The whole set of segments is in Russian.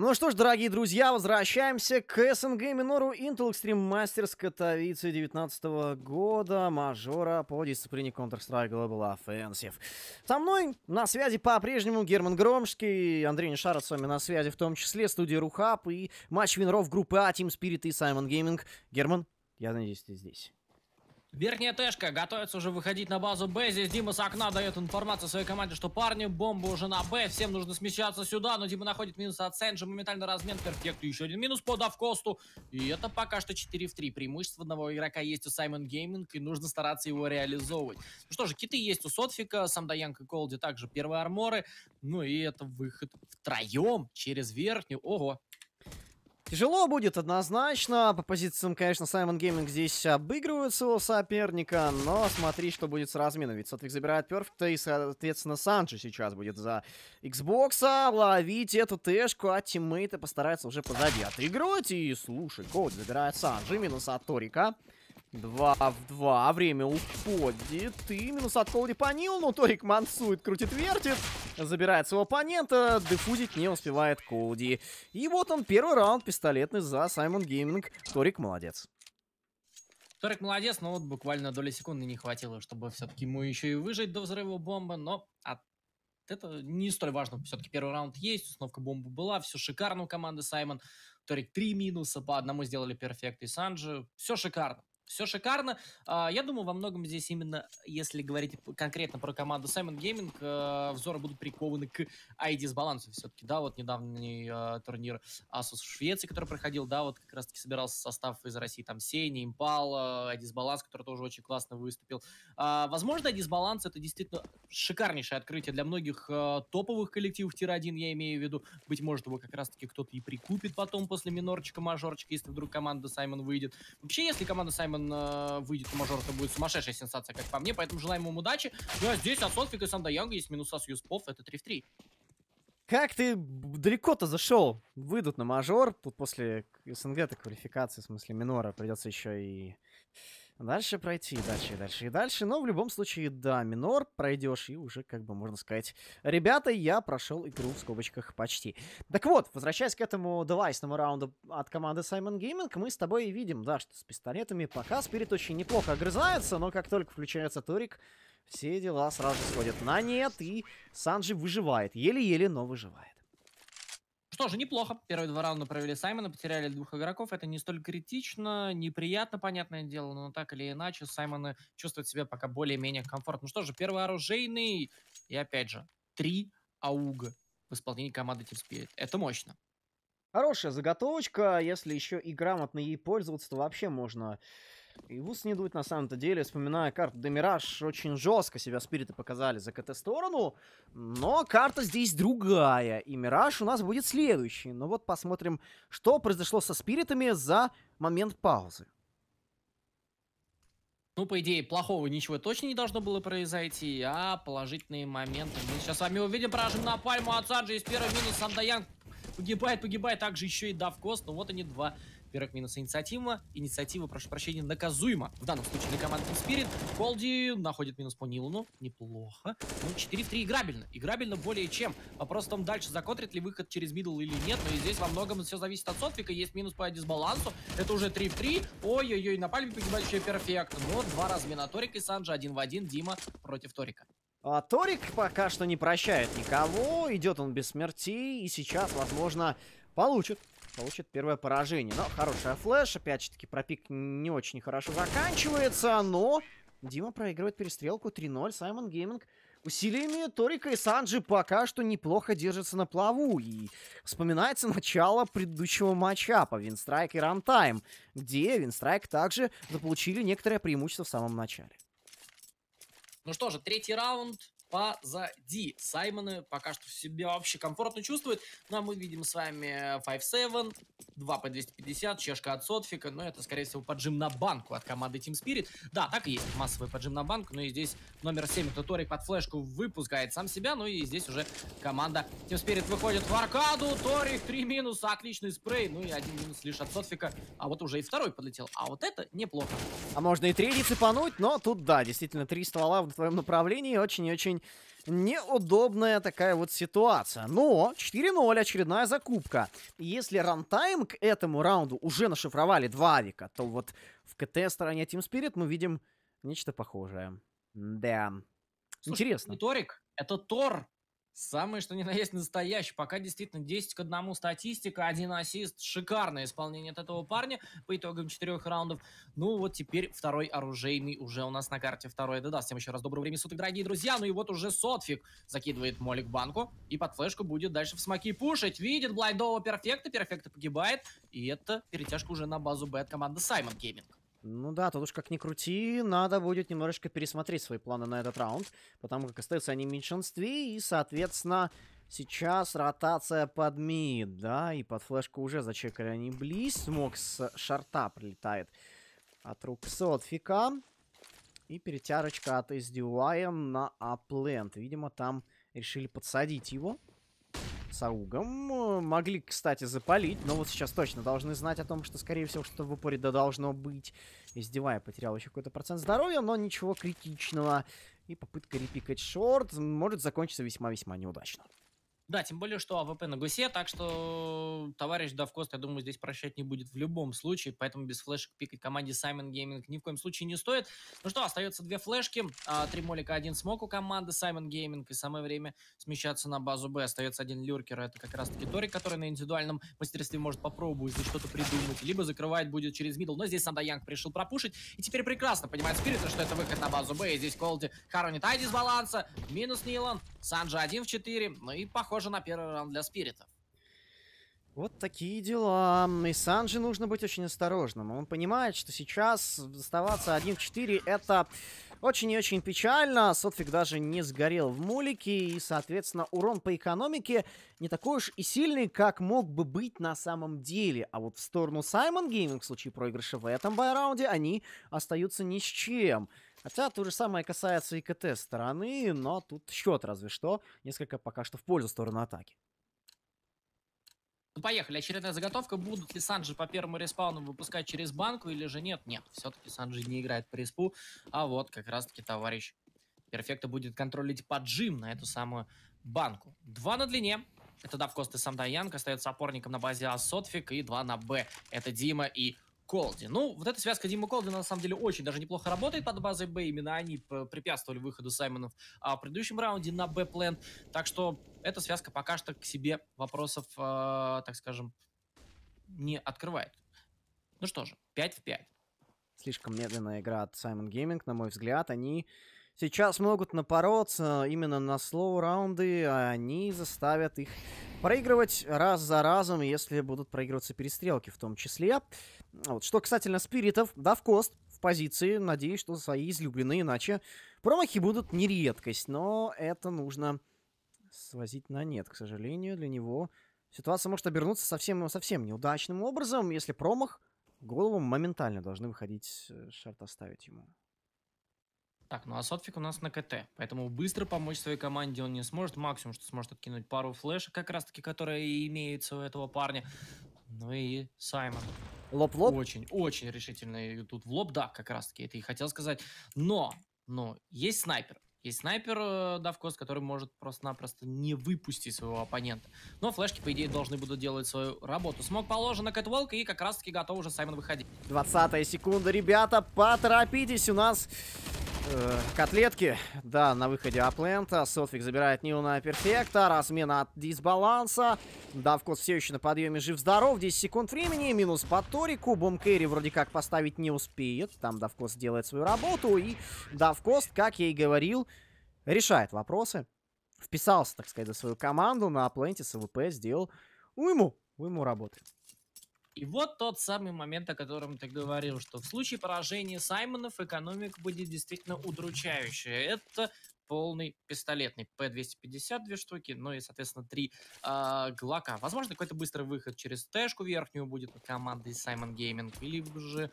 Ну что ж, дорогие друзья, возвращаемся к СНГ минору Intel Extreme Masters Катовицы 19 года, мажора по дисциплине Counter-Strike Global Offensive. Со мной на связи по-прежнему Герман Громшский, Андрей Нишаров с вами на связи, в том числе студия Рухаб и матч винров группы А, Team Spirit и Simon Gaming. Герман, я надеюсь, ты здесь. Верхняя Тэшка готовится уже выходить на базу Б. Здесь Дима с окна дает информацию своей команде, что парни, бомба уже на Б. Всем нужно смещаться сюда, но Дима находит минус от Сэнджи. Моментально размен перфекту. Еще один минус по Давкосту. И это пока что 4 в 3. Преимущество одного игрока есть у Саймон Гейминг, и нужно стараться его реализовывать. Ну что же, киты есть у Сотфика, Самдаянг и Колди также первые арморы. Ну и это выход втроем через верхнюю. Ого, Тяжело будет однозначно. По позициям, конечно, Саймон Гейминг здесь обыгрывает своего соперника, но смотри, что будет с размином. Ведь Сотвик забирает перфекта, и, соответственно, Санджи сейчас будет за Xbox. Ловить эту тэшку, а тиммейты постараются уже позади отыгрывать. И, слушай, Коуд забирает Санджи, минус от Торика. Два в два. А время уходит. И минус от Коуди по Нилну. Торик мансует, крутит, вертит. Забирает своего оппонента. Дефузить не успевает Коуди. И вот он, первый раунд пистолетный за Саймон Гейминг. Торик молодец. Торик молодец, но вот буквально доли секунды не хватило, чтобы все-таки ему еще и выжить до взрыва бомбы. Но от это не столь важно. Все-таки первый раунд есть, установка бомбы была, все шикарно у команды Саймон. Торик три минуса, по одному сделали перфект и Санджи. Все шикарно. Все шикарно. А, я думаю, во многом здесь именно, если говорить конкретно про команду Simon Gaming, а, взоры будут прикованы к ID-дисбалансу все-таки. Да, вот недавний а, турнир Asus в Швеции, который проходил, да, вот как раз-таки собирался состав из России, там, Сени, Импал, id Баланс, который тоже очень классно выступил. Возможно, ID-дисбаланс это действительно шикарнейшее открытие для многих топовых коллективов Тир-1, я имею в виду. Быть может, его как раз-таки кто-то и прикупит потом после минорчика, мажорчика, если вдруг команда Simon выйдет. Вообще, если команда Simon он э, выйдет в мажор, это будет сумасшедшая сенсация, как по мне. Поэтому желаем ему удачи. Ну а здесь от Софика и Санда Янга есть минуса с Юспов, это 3 в 3. Как ты далеко-то зашел? Выйдут на мажор, тут после СНГ-то квалификации, в смысле минора, придется еще и Дальше пройти, и дальше, и дальше, и дальше. Но в любом случае, да, минор пройдешь, и уже, как бы, можно сказать, ребята, я прошел игру в скобочках почти. Так вот, возвращаясь к этому девайсному раунду от команды Simon Gaming, мы с тобой видим, да, что с пистолетами пока Спирит очень неплохо огрызается, но как только включается турик, все дела сразу сходят на нет, и Санджи выживает. Еле-еле, но выживает что же, неплохо. Первые два раунда провели Саймона, потеряли двух игроков. Это не столь критично, неприятно, понятное дело, но так или иначе Саймоны чувствуют себя пока более-менее комфортно. Ну что же, первый оружейный и опять же три ауга в исполнении команды Team Spirit. Это мощно. Хорошая заготовочка, если еще и грамотно ей пользоваться, то вообще можно и Вуз не дует на самом-то деле, вспоминая карту Демираж, очень жестко себя спириты показали за КТ-сторону, но карта здесь другая, и Мираж у нас будет следующий. Но вот посмотрим, что произошло со спиритами за момент паузы. Ну, по идее, плохого ничего точно не должно было произойти, а положительные моменты мы сейчас с вами увидим. Поражим на пальму от Саджи из первого минус Сандаянг Погибает, погибает также еще и дав кост но вот они два первых минус инициатива. Инициатива, прошу прощения, наказуема. В данном случае для команды Spirit. Колди находит минус по Нилуну. Неплохо. Ну, 4 в 3 играбельно. Играбельно более чем. Вопрос в том, дальше законтрит ли выход через мидл или нет. Но и здесь во многом все зависит от Сотвика. Есть минус по дисбалансу. Это уже 3 в 3. Ой-ой-ой, на пальме погибает еще перфект. Но два размина Торика и Санджа. Один в один. Дима против Торика. А Торик пока что не прощает никого. Идет он без смерти. И сейчас, возможно, получит. Получит первое поражение. Но хорошая флеш. Опять же таки пропик не очень хорошо заканчивается. Но Дима проигрывает перестрелку 3-0. Саймон Гейминг усилиями Торика и Санджи пока что неплохо держатся на плаву. И вспоминается начало предыдущего матча по Винстрайк и Рантайм, где Винстрайк также заполучили некоторое преимущество в самом начале. Ну что же, третий раунд позади. Саймоны пока что себя вообще комфортно чувствует, Ну а мы видим с вами 5-7, 2 по 250, чешка от Сотфика, но это, скорее всего, поджим на банку от команды Team Spirit. Да, так и есть массовый поджим на банку, но и здесь номер 7, это под флешку выпускает сам себя, ну и здесь уже команда Team Spirit выходит в аркаду, Торик 3 минуса, отличный спрей, ну и один минус лишь от Сотфика, а вот уже и второй подлетел, а вот это неплохо. А можно и 3 цепануть, но тут, да, действительно, три ствола в твоем направлении, очень-очень неудобная такая вот ситуация. Но 4-0, очередная закупка. Если рантайм к этому раунду уже нашифровали два авика, то вот в КТ стороне Team Spirit мы видим нечто похожее. Да. Слушай, Интересно. Торик, это Тор Самый, что ни на есть, настоящий. Пока действительно 10 к 1 статистика, один ассист. Шикарное исполнение от этого парня по итогам четырех раундов. Ну вот теперь второй оружейный уже у нас на карте. Второй, да-да, всем еще раз доброго времени суток, дорогие друзья. Ну и вот уже Сотфик закидывает Молик банку и под флешку будет дальше в смоки пушить. Видит Блайдового перфекта, перфекта погибает. И это перетяжка уже на базу Б от команды Саймон Гейминг. Ну да, тут уж как ни крути, надо будет немножечко пересмотреть свои планы на этот раунд, потому как остаются они в меньшинстве, и, соответственно, сейчас ротация под мид, да, и под флешку уже зачекали они близ, смог с шарта прилетает от Руксот Фика, и перетярочка от SDY на аплент, видимо, там решили подсадить его. Саугом. Э, могли, кстати, запалить, но вот сейчас точно должны знать о том, что, скорее всего, что в упоре да должно быть. Издевая потерял еще какой-то процент здоровья, но ничего критичного. И попытка репикать шорт может закончиться весьма-весьма неудачно. Да, тем более, что АВП на гусе, так что товарищ Давкост, я думаю, здесь прощать не будет в любом случае, поэтому без флешек пикать команде Саймон Гейминг ни в коем случае не стоит. Ну что, остается две флешки, а, три молика, один смок у команды Simon Gaming, и самое время смещаться на базу Б. Остается один люркер, это как раз-таки Торик, который на индивидуальном мастерстве может попробовать здесь что-то придумать, либо закрывать будет через мидл, но здесь Санда Янг решил пропушить, и теперь прекрасно понимает Спирита, что это выход на базу Б, и здесь Колди хоронит Айди с баланса, минус Нилан, Санджа один в 4, ну и похоже тоже на первый раунд для спиритов. Вот такие дела. И Санджи нужно быть очень осторожным. Он понимает, что сейчас оставаться 1 в 4 это очень и очень печально. Сотфик даже не сгорел в мулике. И, соответственно, урон по экономике не такой уж и сильный, как мог бы быть на самом деле. А вот в сторону Саймон Гейминг в случае проигрыша в этом байраунде они остаются ни с чем. Хотя то же самое касается и КТ стороны, но тут счет разве что. Несколько пока что в пользу стороны атаки. Ну, поехали. Очередная заготовка. Будут ли Санджи по первому респауну выпускать через банку или же нет? Нет, все-таки Санджи не играет по респу. А вот как раз-таки товарищ Перфекта будет контролить поджим на эту самую банку. Два на длине. Это Давкост и Самдаянг. Остается опорником на базе Асотфик. И два на Б. Это Дима и Колди. Ну, вот эта связка Дима Колди, на самом деле, очень даже неплохо работает под базой Б. Именно они препятствовали выходу Саймонов а, в предыдущем раунде на Б-плент. Так что эта связка пока что к себе вопросов, э, так скажем, не открывает. Ну что же, 5 в 5. Слишком медленная игра от Саймон Гейминг, на мой взгляд. Они сейчас могут напороться именно на слоу-раунды, а они заставят их проигрывать раз за разом, если будут проигрываться перестрелки в том числе. А вот. Что касательно спиритов, да, в кост в позиции, надеюсь, что свои излюбленные, иначе промахи будут не редкость, но это нужно свозить на нет, к сожалению, для него ситуация может обернуться совсем, совсем неудачным образом, если промах, голову моментально должны выходить, э, шарт оставить ему. Так, ну а Сотфик у нас на КТ, поэтому быстро помочь своей команде он не сможет. Максимум, что сможет откинуть пару флешек, как раз таки, которые имеются у этого парня. Ну и Саймон. Лоб лоб? Очень, очень решительный тут в лоб, да, как раз таки, это и хотел сказать. Но, но, есть снайпер. Есть снайпер э, Давкос, который может просто-напросто не выпустить своего оппонента. Но флешки, по идее, должны будут делать свою работу. Смог положен на Кэтволк, и как раз-таки готов уже Саймон выходить. 20 секунда, ребята, поторопитесь, у нас э, котлетки. Да, на выходе Аплента. Сотфик забирает Нил на перфекта. Размена от дисбаланса. Давкот все еще на подъеме жив-здоров. 10 секунд времени. Минус по Торику. Бумкерри вроде как поставить не успеет. Там Давкос делает свою работу. И Давкост, как я и говорил, решает вопросы. Вписался, так сказать, за свою команду на Апленте с ВП. Сделал уйму. Уйму работает. И вот тот самый момент, о котором ты говорил, что в случае поражения Саймонов экономика будет действительно удручающая. Это полный пистолетный. П-250 две штуки, ну и, соответственно, три э, Глока. Возможно, какой-то быстрый выход через Тэшку верхнюю будет от команды Simon Gaming, или же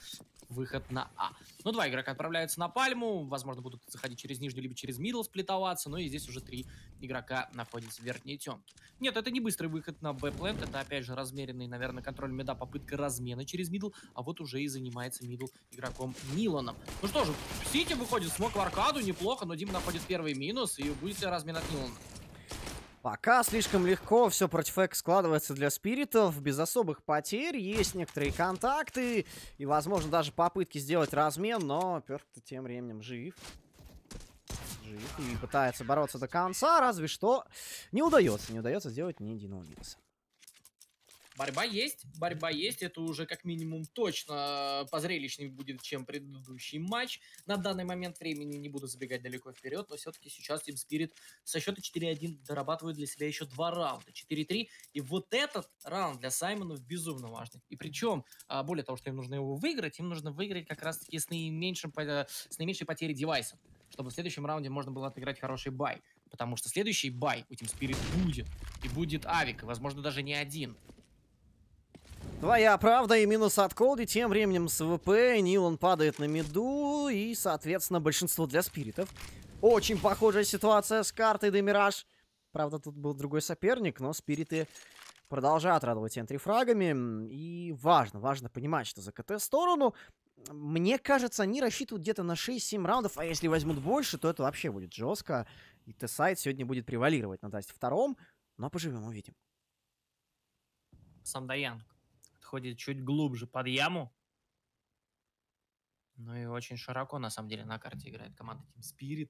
выход на А. Ну, два игрока отправляются на Пальму, возможно, будут заходить через нижнюю, либо через мидл сплитоваться, ну и здесь уже три игрока находятся в верхней темке. Нет, это не быстрый выход на Б-плент, это, опять же, размеренный, наверное, контроль меда, попытка размена через мидл, а вот уже и занимается мидл игроком Миланом. Ну что же, Сити выходит, смог в аркаду, неплохо, но Дим находит первый первый минус, и будет размен от Пока слишком легко все против Экс складывается для спиритов, без особых потерь, есть некоторые контакты и, возможно, даже попытки сделать размен, но Перфект тем временем жив. Жив и пытается бороться до конца, разве что не удается, не удается сделать ни единого минуса. Борьба есть, борьба есть, это уже как минимум точно э, позрелищнее будет, чем предыдущий матч. На данный момент времени не буду забегать далеко вперед, но все-таки сейчас Team Spirit со счета 4-1 дорабатывает для себя еще два раунда, 4-3. И вот этот раунд для Саймонов безумно важный. И причем, а, более того, что им нужно его выиграть, им нужно выиграть как раз-таки с, наименьшим, с наименьшей потерей девайсов, чтобы в следующем раунде можно было отыграть хороший бай. Потому что следующий бай у Team Spirit будет. И будет авик, возможно, даже не один. Твоя правда и минус от Колди. Тем временем с ВП Нилан падает на меду и, соответственно, большинство для спиритов. Очень похожая ситуация с картой Демираж. Правда, тут был другой соперник, но спириты продолжают радовать энтри фрагами. И важно, важно понимать, что за КТ сторону, мне кажется, они рассчитывают где-то на 6-7 раундов, а если возьмут больше, то это вообще будет жестко. И Т-сайт сегодня будет превалировать на 22-м, но поживем, увидим. Сам Даянг подходит чуть глубже под яму. Ну и очень широко, на самом деле, на карте играет команда Team Spirit.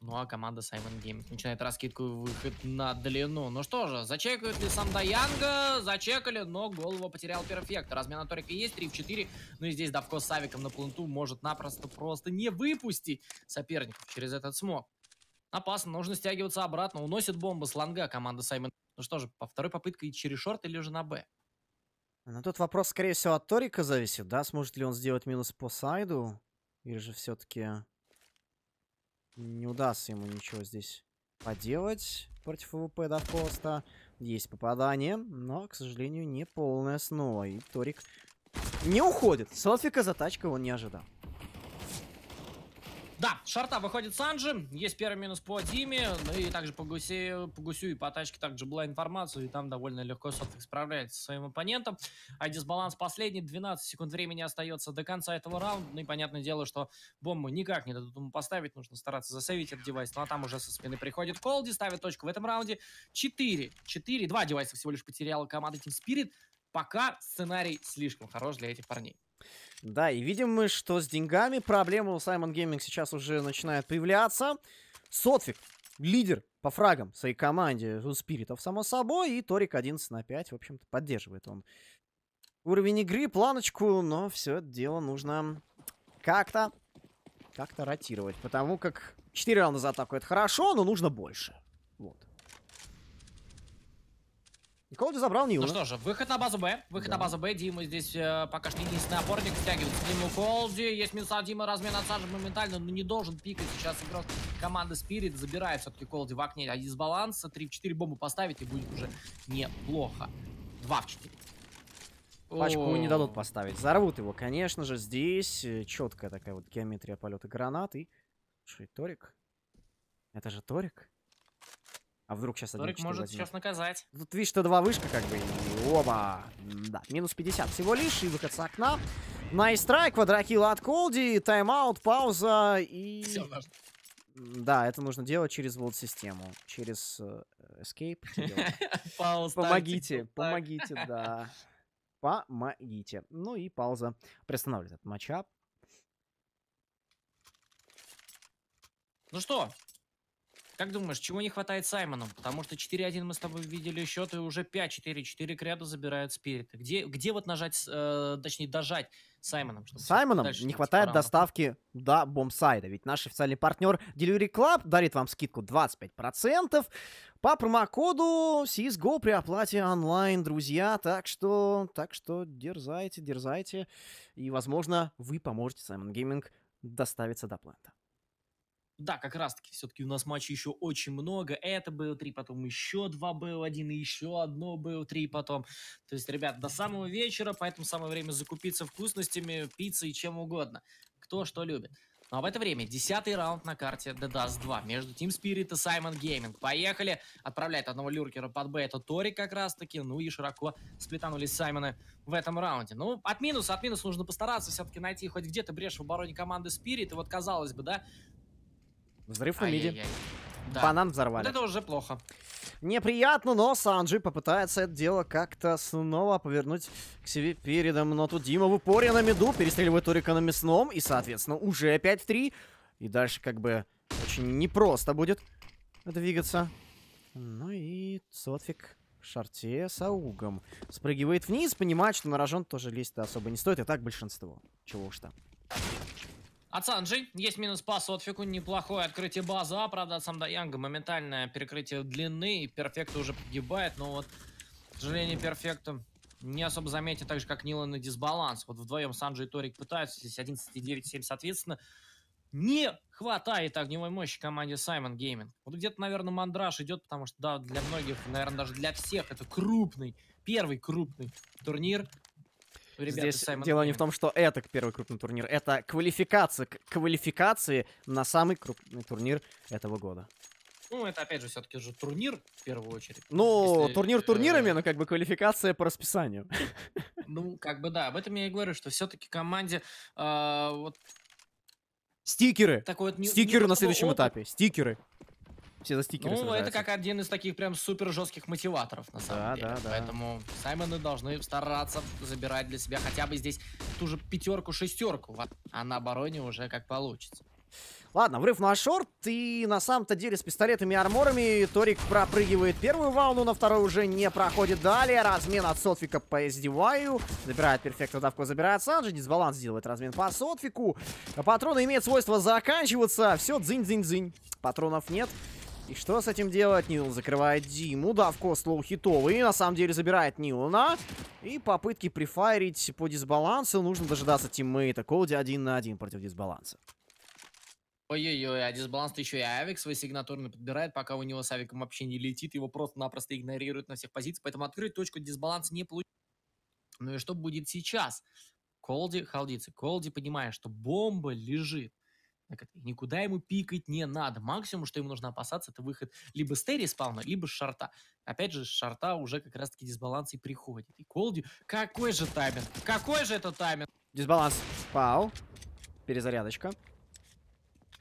Ну а команда Simon Games начинает раскидку выход на длину. Ну что же, зачекают ли сам Даянга? Зачекали, но голову потерял перфект. размена на Торика есть, 3 в 4. Ну и здесь Давко с Савиком на планту может напросто просто не выпустить соперников через этот смог. Опасно, нужно стягиваться обратно. Уносит бомба с лонга команда Саймон. Ну что же, по второй попытке через шорт или же на Б? Но ну, тут вопрос, скорее всего, от Торика зависит, да? Сможет ли он сделать минус по сайду? Или же все-таки не удастся ему ничего здесь поделать против ВП до поста. Есть попадание, но, к сожалению, не полное снова. И Торик не уходит. Селфика затачка он не ожидал. Да, шарта выходит Санджи, есть первый минус по Диме, ну и также по Гусю, по Гусю и по тачке также была информация, и там довольно легко Сотфик справляется со своим оппонентом. А дисбаланс последний, 12 секунд времени остается до конца этого раунда, ну и понятное дело, что бомбу никак не дадут ему поставить, нужно стараться засейвить этот девайс, ну а там уже со спины приходит Колди, ставит точку в этом раунде. 4, 4, 2 девайса всего лишь потеряла команда Team Spirit, пока сценарий слишком хорош для этих парней. Да, и видим мы, что с деньгами проблемы у Саймон Гейминг сейчас уже начинают появляться. Сотфик лидер по фрагам своей команде у Спиритов, само собой, и Торик 11 на 5, в общем-то, поддерживает он уровень игры, планочку, но все это дело нужно как-то как-то ротировать, потому как 4 раунда за атаку это хорошо, но нужно больше. Вот. Никого ты забрал, не Ну что же, выход на базу Б. Выход да. на базу Б. Дима здесь э, пока что единственный опорник. Стягивает Диму Колди. Есть минуса Дима. Размен отсажен моментально, но не должен пикать. Сейчас игрок команды Спирит забирает все-таки Колди в окне. А дисбаланс 3 в 4 бомбу поставить и будет уже неплохо. 2 в 4. Пачку О -о -о. не дадут поставить. Взорвут его, конечно же. Здесь э, четкая такая вот геометрия полета гранаты. и... Что, Торик? Это же Торик? А вдруг сейчас Торик один может возьмет. сейчас наказать. Ну, Тут видишь, что два вышка как бы. оба. Да, минус 50 всего лишь. И выход с окна. Найстрайк, квадрокил от Колди. Тайм-аут, пауза и... Все важно. Да, это нужно делать через волт-систему. Через э, Escape. Пауза. Помогите, помогите, да. Помогите. Ну и пауза приостанавливает этот матчап. Ну что, как думаешь, чего не хватает Саймону? Потому что 4-1 мы с тобой видели счет, и уже 5-4-4 к забирают спирит. Где, где вот нажать, э, точнее, дожать Саймоном? Саймоном не хватает параметров. доставки до Бомсайда, ведь наш официальный партнер Delivery Club дарит вам скидку 25% по промокоду CSGO при оплате онлайн, друзья. Так что, так что дерзайте, дерзайте. И, возможно, вы поможете Саймон Гейминг доставиться до планта да, как раз-таки все-таки у нас матчей еще очень много. Это было три, потом еще два было один, и еще одно было три потом. То есть, ребят, до самого вечера, поэтому самое время закупиться вкусностями, пиццей, чем угодно. Кто что любит. Ну а в это время десятый раунд на карте The Dust 2 между Team Spirit и Simon Gaming. Поехали! Отправляет одного люркера под Б, это Тори как раз таки. Ну и широко сплетанулись Саймоны в этом раунде. Ну, от минуса, от минуса нужно постараться все-таки найти хоть где-то брешь в обороне команды Spirit. И вот казалось бы, да, Взрыв на миде. Да. Банан взорвали. Вот это уже плохо. Неприятно, но Санджи попытается это дело как-то снова повернуть к себе передом. Но тут Дима в упоре на меду перестреливает Урика на мясном. И, соответственно, уже 5-3. И дальше как бы очень непросто будет двигаться. Ну и Сотфик в шарте с аугом. Спрыгивает вниз, понимает, что на рожон тоже лезть-то особо не стоит. И так большинство. Чего уж там. От Санджи есть минус по сотфику, неплохое открытие базы, а, правда, от Самда Янга моментальное перекрытие длины, и Перфект уже погибает, но вот, к сожалению, Перфекта не особо заметен, так же, как Нилан и Дисбаланс. Вот вдвоем Санджи и Торик пытаются, здесь 11 и 9, 7, соответственно. Не хватает огневой мощи команде Саймон Гейминг. Вот где-то, наверное, мандраж идет, потому что, да, для многих, наверное, даже для всех это крупный, первый крупный турнир Ребята, Здесь Саймон дело не в том, что это первый крупный турнир, это квалификация к квалификации на самый крупный турнир этого года. Ну, это опять же все-таки же турнир в первую очередь. Ну, Если, турнир э, турнирами, но как бы квалификация по расписанию. Ну, как бы да, об этом я и говорю, что все-таки команде э, вот Стикеры. Такой вот не, Стикеры не на следующем опыт. этапе. Стикеры. Все за стикеры Ну, сражаются. это как один из таких прям супер жестких мотиваторов, на самом да, деле. Да, да. Поэтому Саймоны должны стараться забирать для себя хотя бы здесь ту же пятерку-шестерку, а на обороне уже как получится. Ладно, врыв на шорт, и на самом-то деле с пистолетами и арморами Торик пропрыгивает первую волну, на второй уже не проходит далее. Размен от Сотфика по издеваю забирает перфекта давку, забирает Санджи, дисбаланс делает размен по Сотфику. Патроны имеют свойство заканчиваться, все дзынь-дзынь-дзынь, патронов нет. И что с этим делать? Нил закрывает Диму. да, Давко слоу-хитовый. На самом деле забирает Нилана. И попытки прифайрить по дисбалансу. Нужно дожидаться тиммейта. Коуди один на один против дисбаланса. Ой-ой-ой, а дисбаланс еще и Авик свой сигнатурный подбирает, пока у него с Авиком вообще не летит, его просто-напросто игнорируют на всех позициях, поэтому открыть точку дисбаланса не получится. Ну и что будет сейчас? Колди халдится. Колди понимает, что бомба лежит. Никуда ему пикать не надо. Максимум, что ему нужно опасаться, это выход либо с Терри спауна, либо с шарта. Опять же, с шарта уже как раз-таки дисбаланс и приходит. И Колди... Какой же тайминг? Какой же это тайминг? Дисбаланс. Пау. Перезарядочка.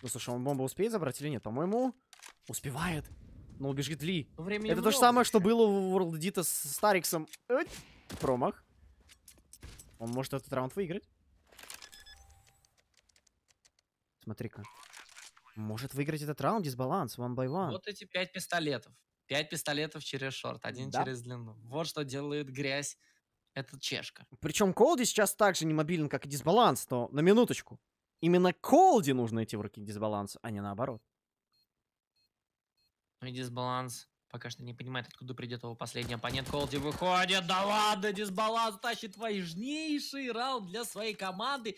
Ну, слушай, он бомбу успеет забрать или нет? По-моему, успевает. Но убежит Ли. Ну, времени это то же самое, что было у World Dita с Стариксом. Промах. Он может этот раунд выиграть. Смотри-ка. Может выиграть этот раунд, дисбаланс, one by one. Вот эти пять пистолетов. Пять пистолетов через шорт, один да. через длину. Вот что делает грязь. этот чешка. Причем Колди сейчас также не мобилен, как и дисбаланс, но на минуточку. Именно Колди нужно идти в руки к дисбалансу, а не наоборот. Ну и дисбаланс пока что не понимает, откуда придет его последний оппонент. Колди выходит. Да ладно, дисбаланс тащит важнейший раунд для своей команды.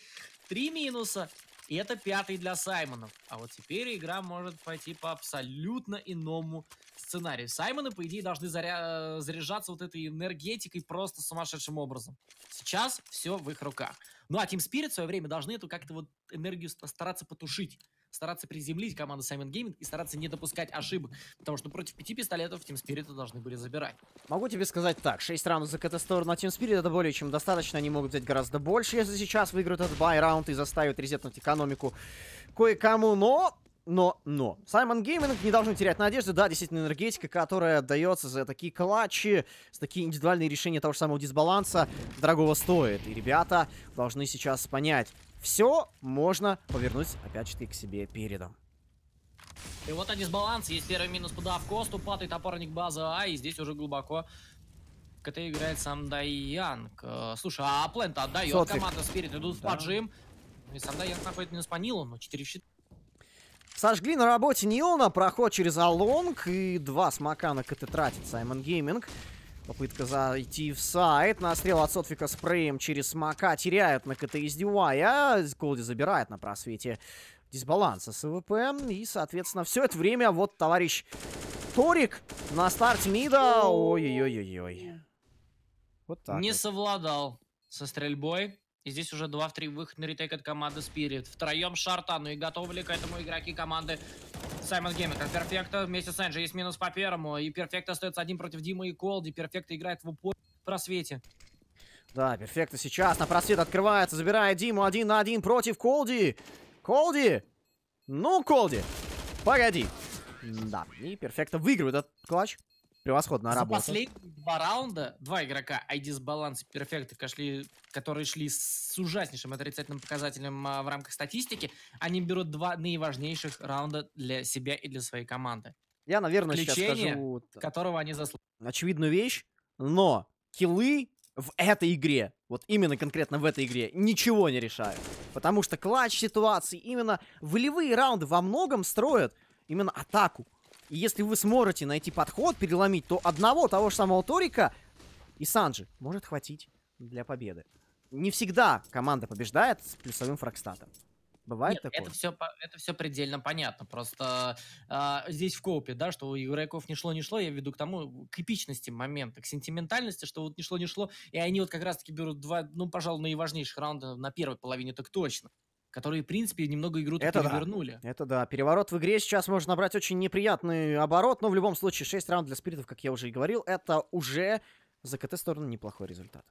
Три минуса. И это пятый для Саймонов. А вот теперь игра может пойти по абсолютно иному сценарию. Саймоны, по идее, должны заря... Э, заряжаться вот этой энергетикой просто сумасшедшим образом. Сейчас все в их руках. Ну а Team Spirit в свое время должны эту как-то вот энергию стараться потушить стараться приземлить команду Simon Gaming и стараться не допускать ошибок, потому что против пяти пистолетов Team Spirit должны были забирать. Могу тебе сказать так, 6 раундов за КТ сторону Team Spirit это более чем достаточно, они могут взять гораздо больше, если сейчас выиграют этот бай-раунд и заставят резетнуть экономику кое-кому, но но, но. Саймон Гейминг не должен терять надежды. Да, действительно, энергетика, которая отдается за такие клатчи, за такие индивидуальные решения того же самого дисбаланса, дорогого стоит. И ребята должны сейчас понять, все можно повернуть, опять же, к себе передом. И вот они дисбаланс. Есть первый минус куда в косту. Падает опорник база А. И здесь уже глубоко КТ играет сам Дайянг. Э, слушай, а плент отдает. Сотик. Команда Спирит идут да. в поджим. И сам Дайянг находит минус по Нилу. Но 4 в 4. Сожгли на работе Нилна. Проход через Алонг. И два смока на КТ тратит Саймон Гейминг. Попытка зайти в сайт. Настрел от Сотфика спреем через Мака. Теряют на КТ из Дюай. А забирает на просвете дисбаланса с ВП. И, соответственно, все это время вот товарищ Торик на старт мида. Ой-ой-ой-ой. Вот так. Не вот. совладал со стрельбой. И здесь уже 2 в 3 выход на ретейк от команды Spirit. Втроем Шарта, ну И готовы ли к этому игроки команды Саймон Гейминг от Перфекта вместе с Энджи. Есть минус по первому. И Перфект остается один против Димы и Колди. Перфект играет в упор в просвете. Да, Перфекта сейчас на просвет открывается. Забирает Диму один на один против Колди. Колди! Ну, Колди! Погоди. Да, и Перфекта выигрывает этот клатч. Превосходная За работа. последние два раунда два игрока ID баланс и перфекты, которые шли с ужаснейшим отрицательным показателем а, в рамках статистики, они берут два наиважнейших раунда для себя и для своей команды. Я, наверное, Включение, сейчас скажу... Э, которого они заслужили. Очевидную вещь, но киллы в этой игре, вот именно конкретно в этой игре, ничего не решают. Потому что клатч ситуации, именно волевые раунды во многом строят именно атаку и если вы сможете найти подход, переломить, то одного того же самого Торика и Санджи может хватить для победы. Не всегда команда побеждает с плюсовым фрагстатом. Бывает Нет, такое? Это все, это все предельно понятно. Просто э, здесь в коупе, да, что у игроков не шло, не шло, я веду к тому, к эпичности момента, к сентиментальности, что вот не шло, не шло, и они вот как раз-таки берут два, ну, пожалуй, наиважнейших раунда на первой половине, так точно которые, в принципе, немного игру это перевернули. Да. Это да. Переворот в игре сейчас может набрать очень неприятный оборот, но в любом случае 6 раундов для спиритов, как я уже и говорил, это уже за КТ-сторону неплохой результат.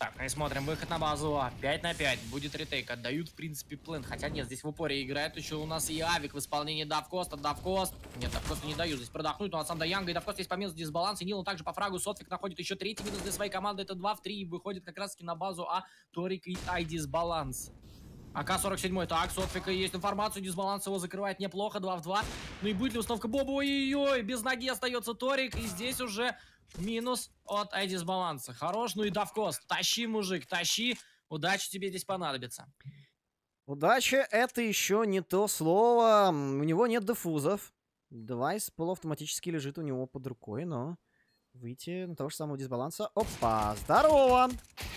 Так, мы ну смотрим выход на базу. 5 а, на 5. Будет ретейк. Отдают, в принципе, план. Хотя нет, здесь в упоре играет еще у нас и Авик в исполнении Давкоста. Давкост. Нет, Давкоста не дают. Здесь продохнуть. Но от сам до Янга и Давкост есть по дисбаланс. И Нил также по фрагу. Сотфик находит еще третий минус для своей команды. Это 2 в 3. И выходит как раз таки на базу. А Торик и Ай дисбаланс. АК-47, так, Сотфика есть информацию, дисбаланс его закрывает неплохо, 2 в 2. Ну и будет ли установка Боба? Ой-ой-ой, без ноги остается Торик, и здесь уже Минус от Эдди баланса. Хорош, ну и давкост. Тащи, мужик, тащи. Удачи тебе здесь понадобится. Удача — это еще не то слово. У него нет дефузов. Девайс полуавтоматически лежит у него под рукой, но выйти на того же самого дисбаланса. Опа, здорово!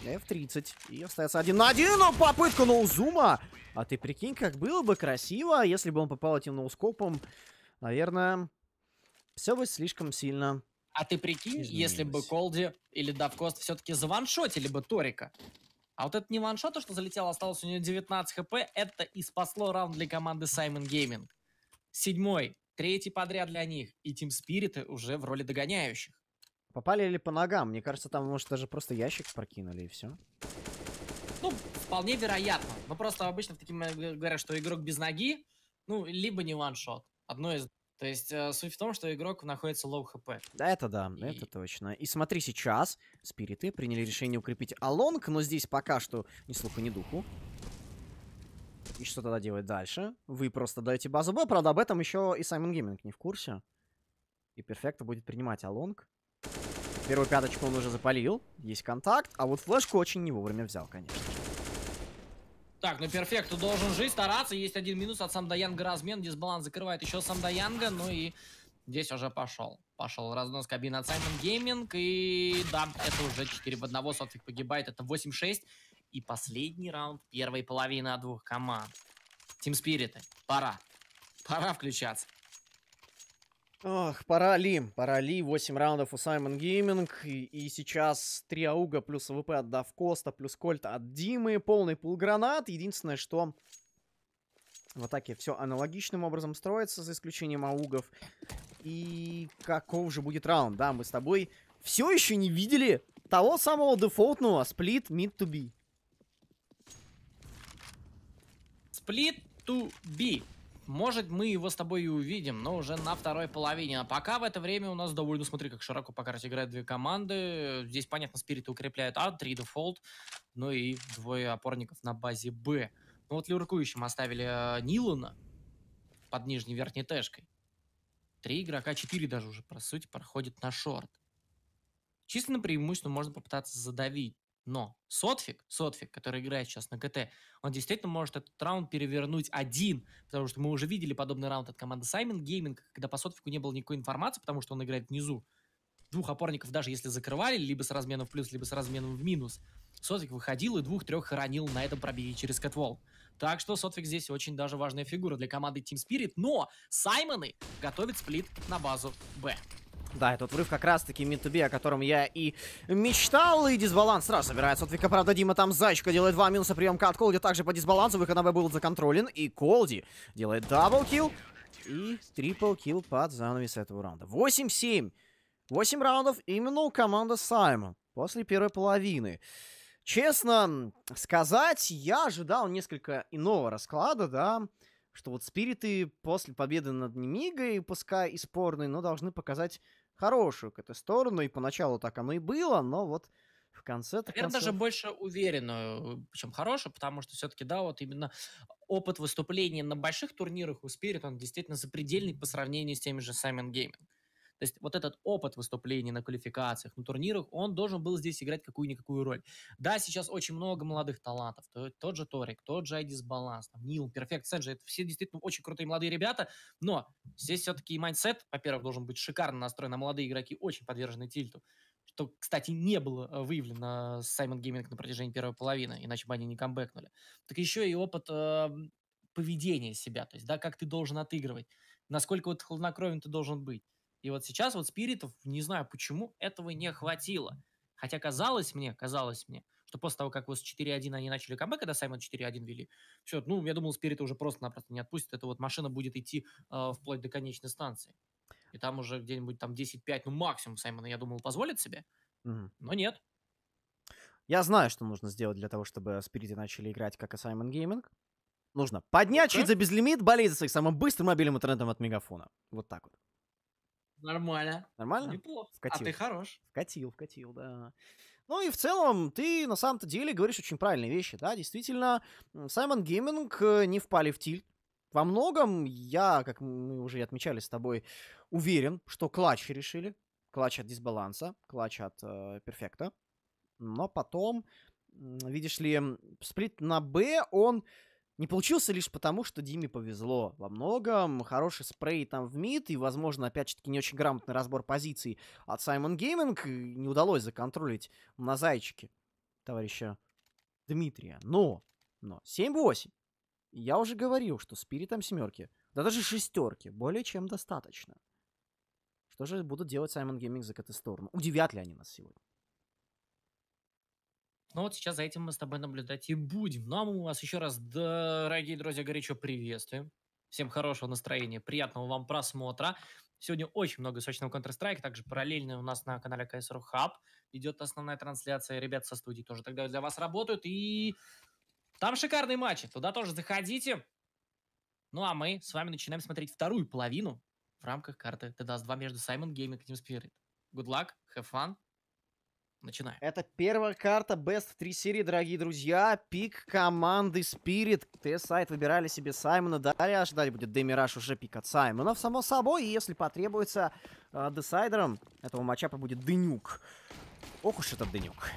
F30. И остается один на один, но ну, попытка ноузума! А ты прикинь, как было бы красиво, если бы он попал этим ноускопом. Наверное, все бы слишком сильно а ты прикинь, если бы Колди или Давкост все-таки заваншотили бы Торика. А вот это не ваншот, то, а что залетел, осталось у нее 19 хп, это и спасло раунд для команды Simon Gaming. Седьмой, третий подряд для них, и Team Spirit уже в роли догоняющих. Попали ли по ногам? Мне кажется, там, может, даже просто ящик прокинули, и все. Ну, вполне вероятно. Но просто обычно в таким говорят, что игрок без ноги, ну, либо не ваншот. Одно из то есть э, суть в том, что игрок находится лоу хп. Да, это да, и... это точно. И смотри, сейчас спириты приняли решение укрепить Алонг, но здесь пока что ни слуха, ни духу. И что тогда делать дальше? Вы просто даете базу Б, правда, об этом еще и Саймон Гейминг не в курсе. И перфекта будет принимать Алонг. Первую пяточку он уже запалил, есть контакт, а вот флешку очень не вовремя взял, конечно. Так, ну перфекту должен жить, стараться. Есть один минус от Самдаянга размен. Дисбаланс закрывает еще Самдаянга. Ну и здесь уже пошел. Пошел разнос кабины от Саймон Гейминг. И да, это уже 4 в 1. Софик погибает. Это 8-6. И последний раунд первой половины от двух команд. Тим Спириты, пора. Пора включаться. Ох, пора ли, пора ли, 8 раундов у Саймон Гейминг, и, и сейчас 3 ауга плюс АВП от Давкоста, плюс Кольт от Димы, полный пул гранат, единственное, что в атаке все аналогичным образом строится, за исключением аугов, и каков же будет раунд, да, мы с тобой все еще не видели того самого дефолтного сплит мид to be. Split to be. Может, мы его с тобой и увидим, но уже на второй половине. А пока в это время у нас довольно, смотри, как широко по карте играют две команды. Здесь, понятно, спириты укрепляют А, 3 дефолт, ну и двое опорников на базе Б. Ну вот лиркующим оставили э, Нилана под нижней верхней тэшкой. Три игрока, четыре даже уже, по сути, проходят на шорт. Численно преимущественно можно попытаться задавить но Сотфик, Сотфик, который играет сейчас на КТ, он действительно может этот раунд перевернуть один, потому что мы уже видели подобный раунд от команды Саймон Гейминг, когда по Сотфику не было никакой информации, потому что он играет внизу. Двух опорников даже если закрывали, либо с разменом в плюс, либо с разменом в минус, Сотфик выходил и двух-трех хоронил на этом пробеге через катвол. Так что Сотфик здесь очень даже важная фигура для команды Team Spirit, но Саймоны готовят сплит на базу Б. Да, этот врыв как раз-таки мид о котором я и мечтал. И дисбаланс сразу собирается Вот Вика. Правда, Дима там зайчка делает два минуса. Приемка от Колди также по дисбалансу. Выход на Б был законтролен. И Колди делает даблкил. И трипл-килл под занавес этого раунда. 8-7. 8 раундов именно у команды Сайма После первой половины. Честно сказать, я ожидал несколько иного расклада, да что вот спириты после победы над Немигой, пускай и спорной, но должны показать хорошую к этой сторону, и поначалу так оно и было, но вот в конце Наверное, концов... даже больше уверенную, э, чем хорошую, потому что все-таки, да, вот именно опыт выступления на больших турнирах у Spirit, он действительно запредельный по сравнению с теми же Simon Gaming. То есть вот этот опыт выступлений на квалификациях, на турнирах, он должен был здесь играть какую-никакую роль. Да, сейчас очень много молодых талантов. Тот же Торик, тот же Айдис Баланс, там, Нил, Перфект, Сэджи. Это все действительно очень крутые молодые ребята. Но здесь все-таки и майндсет, во-первых, должен быть шикарно настроен, а молодые игроки очень подвержены тильту что, кстати, не было выявлено с Саймон Гейминг на протяжении первой половины, иначе бы они не камбэкнули. Так еще и опыт э, поведения себя, то есть, да, как ты должен отыгрывать, насколько вот хладнокровен ты должен быть. И вот сейчас вот спиритов, не знаю почему, этого не хватило. Хотя казалось мне, казалось мне, что после того, как вот с 4-1 они начали камбэк, когда Саймон 4-1 вели, все, ну, я думал, спириты уже просто-напросто не отпустят. эта вот машина будет идти э, вплоть до конечной станции. И там уже где-нибудь там 10-5, ну, максимум Саймона, я думал, позволит себе. Mm. Но нет. Я знаю, что нужно сделать для того, чтобы спириты начали играть, как и Саймон Гейминг. Нужно ну поднять okay. щит за безлимит, болеть за своих самым быстрым мобильным интернетом от Мегафона. Вот так вот. Нормально. Нормально? Неплохо. Вкатил. А ты хорош. Вкатил, вкатил, да. Ну и в целом ты на самом-то деле говоришь очень правильные вещи, да, действительно, Саймон Гейминг э, не впали в тильт, во многом я, как мы уже и отмечали с тобой, уверен, что клатч решили. Клатч от дисбаланса, клатч от э, перфекта. Но потом, видишь ли, сплит на Б, он не получился лишь потому, что Диме повезло во многом. Хороший спрей там в мид и, возможно, опять же таки не очень грамотный разбор позиций от Саймон Гейминг. Не удалось законтролить на зайчике товарища Дмитрия. Но, но, 7-8. Я уже говорил, что спиритом семерки, да даже шестерки, более чем достаточно. Что же будут делать Саймон Гейминг за эту сторону? Удивят ли они нас сегодня? Ну вот сейчас за этим мы с тобой наблюдать и будем. Ну а мы вас еще раз, дорогие друзья, горячо приветствуем. Всем хорошего настроения, приятного вам просмотра. Сегодня очень много сочного Counter-Strike, также параллельно у нас на канале KSR Hub идет основная трансляция, ребят со студии тоже тогда для вас работают, и там шикарные матчи, туда тоже заходите. Ну а мы с вами начинаем смотреть вторую половину в рамках карты TDAS 2 а между Simon Gaming и Team Spirit. Good luck, have fun, Начинаем. Это первая карта Best в 3 серии, дорогие друзья. Пик команды Spirit. Т-сайт выбирали себе Саймона. Далее ожидать будет Демираж уже пик от Саймонов, само собой. если потребуется, э, десайдером этого матчапа будет Денюк. Ох уж этот Денюк.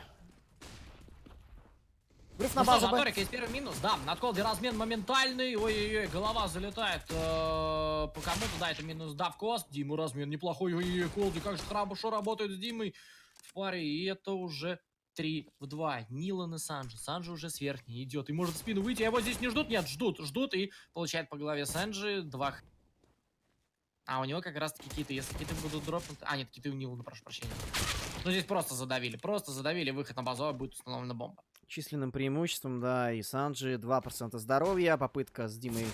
Плюс на базу. Ну что, есть первый минус, да. Надколди размен моментальный. Ой-ой-ой, голова залетает э по кому-то. Да, это минус дав кост. Диму размен неплохой. Ой-ой-ой, Колди, как же хорошо работает с Димой в паре, и это уже 3 в 2. Нилан и Санджи. Санджи уже с верхней идет и может в спину выйти. Его здесь не ждут? Нет, ждут. Ждут и получает по голове Санджи. Два а у него как раз таки киты. Если киты будут дропнуты... А, нет, киты у Нилана, прошу прощения. Ну, здесь просто задавили. Просто задавили. Выход на базу, а будет установлена бомба. Численным преимуществом, да, и Санджи 2% здоровья. Попытка с Димой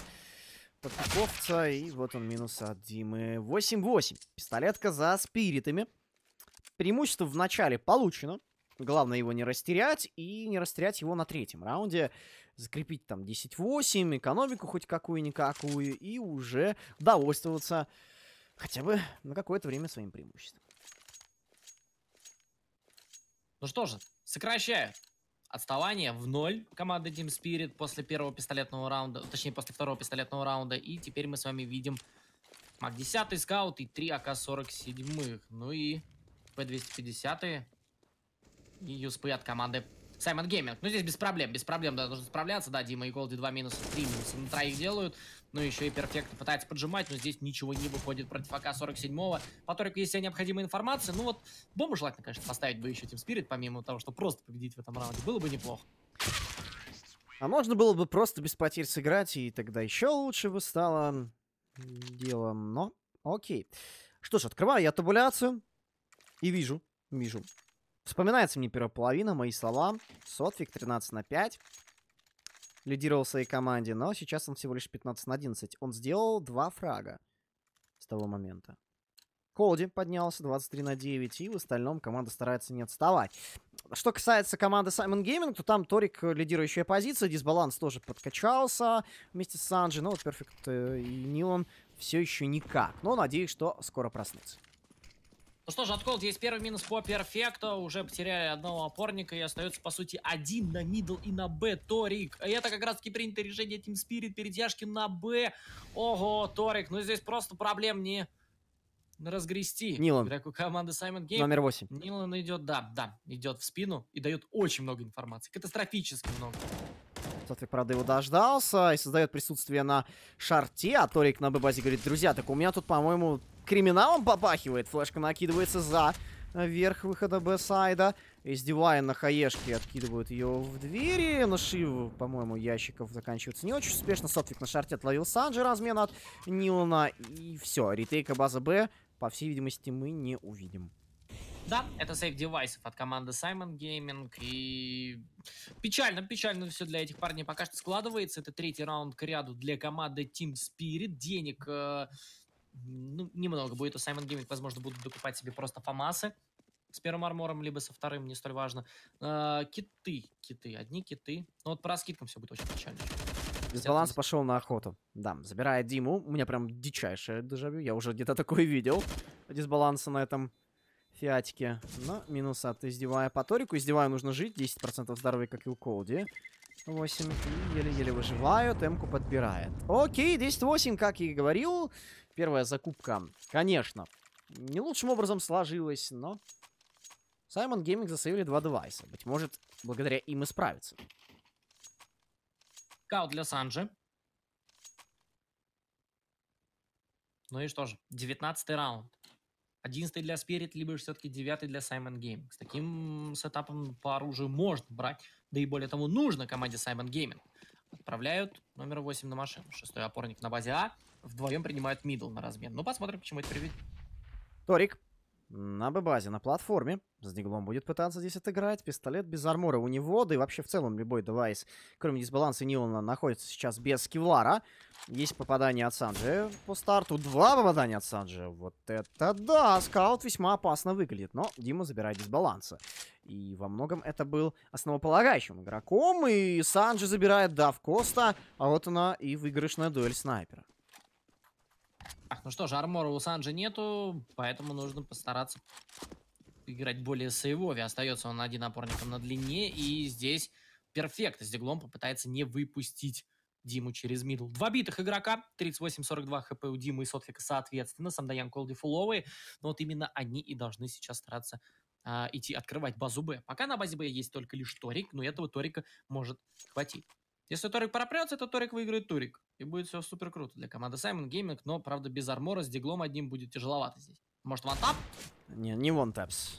подпаковца. И вот он минус от Димы. 8-8. Пистолетка за спиритами преимущество в начале получено. Главное его не растерять и не растерять его на третьем раунде. Закрепить там 10-8, экономику хоть какую-никакую и уже довольствоваться хотя бы на какое-то время своим преимуществом. Ну что же, сокращаю отставание в ноль команды Team Spirit после первого пистолетного раунда, точнее после второго пистолетного раунда. И теперь мы с вами видим МАК-10 скаут и 3 АК-47. Ну и П-250. И юспы от команды Саймон Гейминг. Ну, здесь без проблем, без проблем да, должен справляться. Да, Дима и Голди 2 минуса, 3 минуса на троих делают. Ну, еще и перфектно пытается поджимать, но здесь ничего не выходит против АК-47. По Торику есть вся необходимая информация. Ну вот, бомбу желательно, конечно, поставить бы еще Team спирит, помимо того, что просто победить в этом раунде. Было бы неплохо. А можно было бы просто без потерь сыграть, и тогда еще лучше бы стало делом. Но, окей. Что ж, открываю я табуляцию. И вижу, вижу. Вспоминается мне первая половина, мои слова. Сотвик 13 на 5. Лидировал своей команде, но сейчас он всего лишь 15 на 11. Он сделал два фрага с того момента. Колди поднялся 23 на 9, и в остальном команда старается не отставать. Что касается команды Simon Gaming, то там Торик э, лидирующая позиция, дисбаланс тоже подкачался вместе с Санджи, но вот Perfect э, и Neon все еще никак. Но надеюсь, что скоро проснутся. Ну что же, от есть первый минус по перфекту. Уже потеряли одного опорника и остается, по сути, один на мидл и на Б. Торик. И это как раз-таки принято решение Team Spirit. Передяжкин на Б. Ого, Торик. Ну здесь просто проблем не разгрести. Нилан. Игроку команды Саймон Гейм. Номер 8. Нилан идет, да, да, идет в спину и дает очень много информации. Катастрофически много. Сотвик, правда, его дождался и создает присутствие на шарте, а Торик на Б-базе говорит, друзья, так у меня тут, по-моему, криминалом попахивает. Флешка накидывается за э, верх выхода Б-сайда. Издевая на хаешке, откидывают ее в двери. На шиву, по-моему, ящиков заканчивается не очень успешно. Сотвик на шарте отловил Санджи размен от Нилана. И все, ретейка база Б, по всей видимости, мы не увидим. Да, это сейф девайсов от команды Simon Gaming. И печально, печально все для этих парней пока что складывается. Это третий раунд к ряду для команды Team Spirit. Денег... Э ну, немного будет. У Саймон Гиммик, возможно, будут докупать себе просто фамасы с первым армором, либо со вторым, не столь важно. Э, киты, киты, одни киты. Ну вот про раскидкам все будет очень печально. Дисбаланс пошел на охоту. Да, забирая Диму. У меня прям дичайшее дежавю. Я уже где-то такое видел. Дисбаланса на этом фиатике. Но минус от издевая по Торику. издеваю нужно жить. 10% здоровья, как и у Колди. 8. еле-еле выживают. Эмку подбирает. Окей, 10-8, как и говорил. Первая закупка, конечно, не лучшим образом сложилась, но... Саймон Гейминг засейвили два девайса. Быть может, благодаря им и справится. Каут для Санджи. Ну и что же, 19 раунд. 11 для Spirit либо же все-таки 9 для Simon Gaming С таким сетапом по оружию можно брать, да и более того, нужно команде Simon Gaming Отправляют номер 8 на машину. Шестой опорник на базе А. Вдвоем принимают мидл на размен. Ну, посмотрим, к чему это приведет. Торик на б-базе, на платформе. С Диглом будет пытаться здесь отыграть. Пистолет без армора у него, да и вообще в целом любой девайс, кроме дисбаланса Нилана, находится сейчас без кевлара. Есть попадание от Санджи по старту. Два попадания от Санджи. Вот это да! Скаут весьма опасно выглядит, но Дима забирает дисбаланса. И во многом это был основополагающим игроком. И Санджи забирает дав Коста, а вот она и выигрышная дуэль снайпера. Так, ну что ж, армора у Санджи нету, поэтому нужно постараться играть более сейвови. Остается он один опорником на длине, и здесь перфект с диглом попытается не выпустить Диму через мидл. Два битых игрока, 38-42 хп у Димы и Сотфика соответственно, Сам Самдаян Колдифуловые, но вот именно они и должны сейчас стараться а, идти открывать базу Б. Пока на базе Б есть только лишь Торик, но этого Торика может хватить. Если Торик пропрется, то Торик выиграет Турик. И будет все супер круто для команды Саймон Гейминг, но, правда, без армора с диглом одним будет тяжеловато здесь. Может, вантап? Не, не вантапс.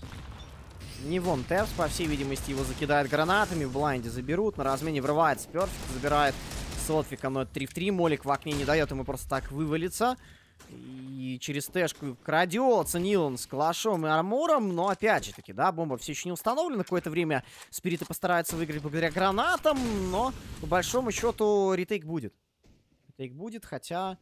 Не вон Тепс, по всей видимости, его закидают гранатами, в блайнде заберут, на размене врывается Перфект, забирает Сотфика, но это 3 в 3, Молик в окне не дает ему просто так вывалиться. И через тэшку крадется Нилан с калашом и армуром, Но опять же таки, да, бомба все еще не установлена. Какое-то время спириты постараются выиграть благодаря гранатам. Но по большому счету ретейк будет. Ретейк будет, хотя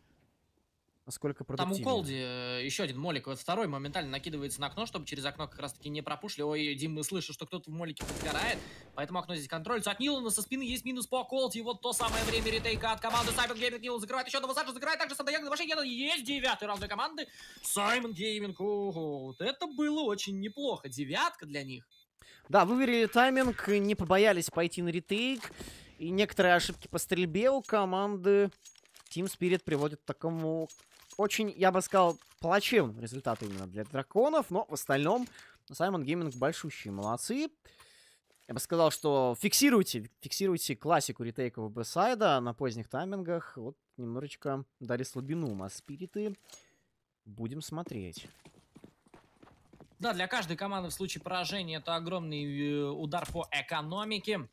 насколько продуктивен. Там у Колди э, еще один молик, вот второй моментально накидывается на окно, чтобы через окно как раз-таки не пропушили. Ой, Дим, мы слышим, что кто-то в молике подгорает, поэтому окно здесь контролится. От Нилана со спины есть минус по Колди, вот то самое время ретейка от команды. Саймон Гейминг Нилан закрывает еще одного Саджа, закрывает также Сандаяк, вообще нет, есть девятый раунд для команды. Саймон Гейминг, вот это было очень неплохо, девятка для них. Да, выверили тайминг, не побоялись пойти на ретейк. И некоторые ошибки по стрельбе у команды Team Spirit приводят к такому очень, я бы сказал, плачевный результат именно для драконов, но в остальном Саймон Гейминг большущие, молодцы. Я бы сказал, что фиксируйте, фиксируйте классику ретейков Бэсайда на поздних таймингах. Вот немножечко дали слабину у нас спириты Будем смотреть. Да, для каждой команды в случае поражения это огромный э, удар по экономике.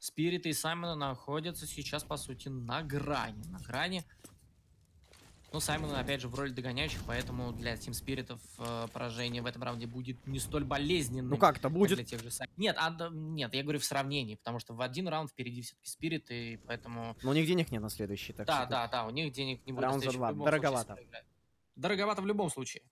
Спириты и Саймона находятся сейчас, по сути, на грани. На грани ну, Саймон, опять же, в роли догоняющих, поэтому для Team Spirit э, поражение в этом раунде будет не столь болезненным. Ну как это будет. Как для тех же Сай... Нет, а, нет, я говорю в сравнении, потому что в один раунд впереди все-таки Spirit, и поэтому... Но у них денег нет на следующий, так Да, да, да, у них денег не будет. Раунд за два, дороговато. дороговато в любом случае.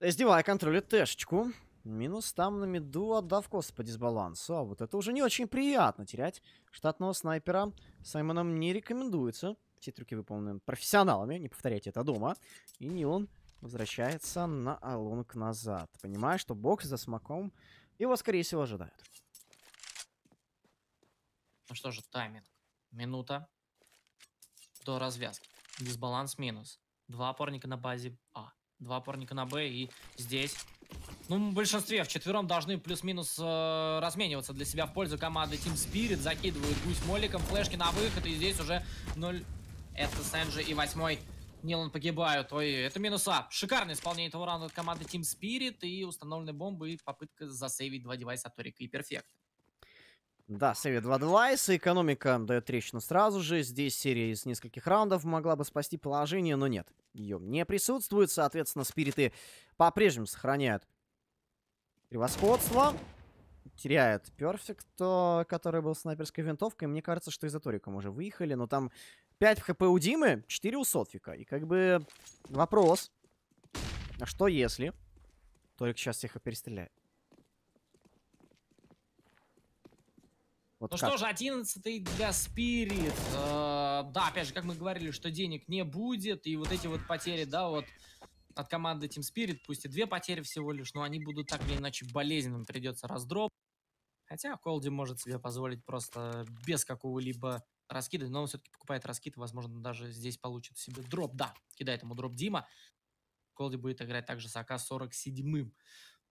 SDY контролит Тэшечку. Минус там на меду, отдав кост по дисбалансу. А вот это уже не очень приятно терять. Штатного снайпера Саймоном не рекомендуется. Те трюки выполнены профессионалами, не повторяйте это дома. И Нилон возвращается на Алунг назад, понимая, что бокс за смоком его, скорее всего, ожидают. Ну что же, тайминг. Минута до развязки. Дисбаланс минус. Два опорника на базе А. Два опорника на Б и здесь... Ну, в большинстве, в четвером должны плюс-минус э, размениваться для себя в пользу команды Team Spirit. Закидывают гусь моликом, флешки на выход, и здесь уже 0... Это Сэнджи и восьмой Нилан погибают. Ой, это минуса. Шикарное исполнение этого раунда от команды Team Spirit и установлены бомбы и попытка засейвить два девайса от Торика и Перфект. Да, сейвит два девайса, экономика дает трещину сразу же. Здесь серия из нескольких раундов могла бы спасти положение, но нет. Ее не присутствует, соответственно, спириты по-прежнему сохраняют превосходство. Теряет перфект, который был снайперской винтовкой. Мне кажется, что из изоториком уже выехали, но там 5 в хп у Димы, 4 у Сотфика. И как бы вопрос, а что если? Только сейчас всех перестреляет. Вот ну как? что же, 11 для Спирит. Э, да, опять же, как мы говорили, что денег не будет. И вот эти вот потери, да, вот от команды Team Spirit, пусть и две потери всего лишь, но они будут так или иначе болезненным, придется раздроп. Хотя Колди может себе позволить просто без какого-либо раскиды, но он все-таки покупает раскид, возможно, даже здесь получит себе дроп. Да, кидает ему дроп Дима. Колди будет играть также с АК-47.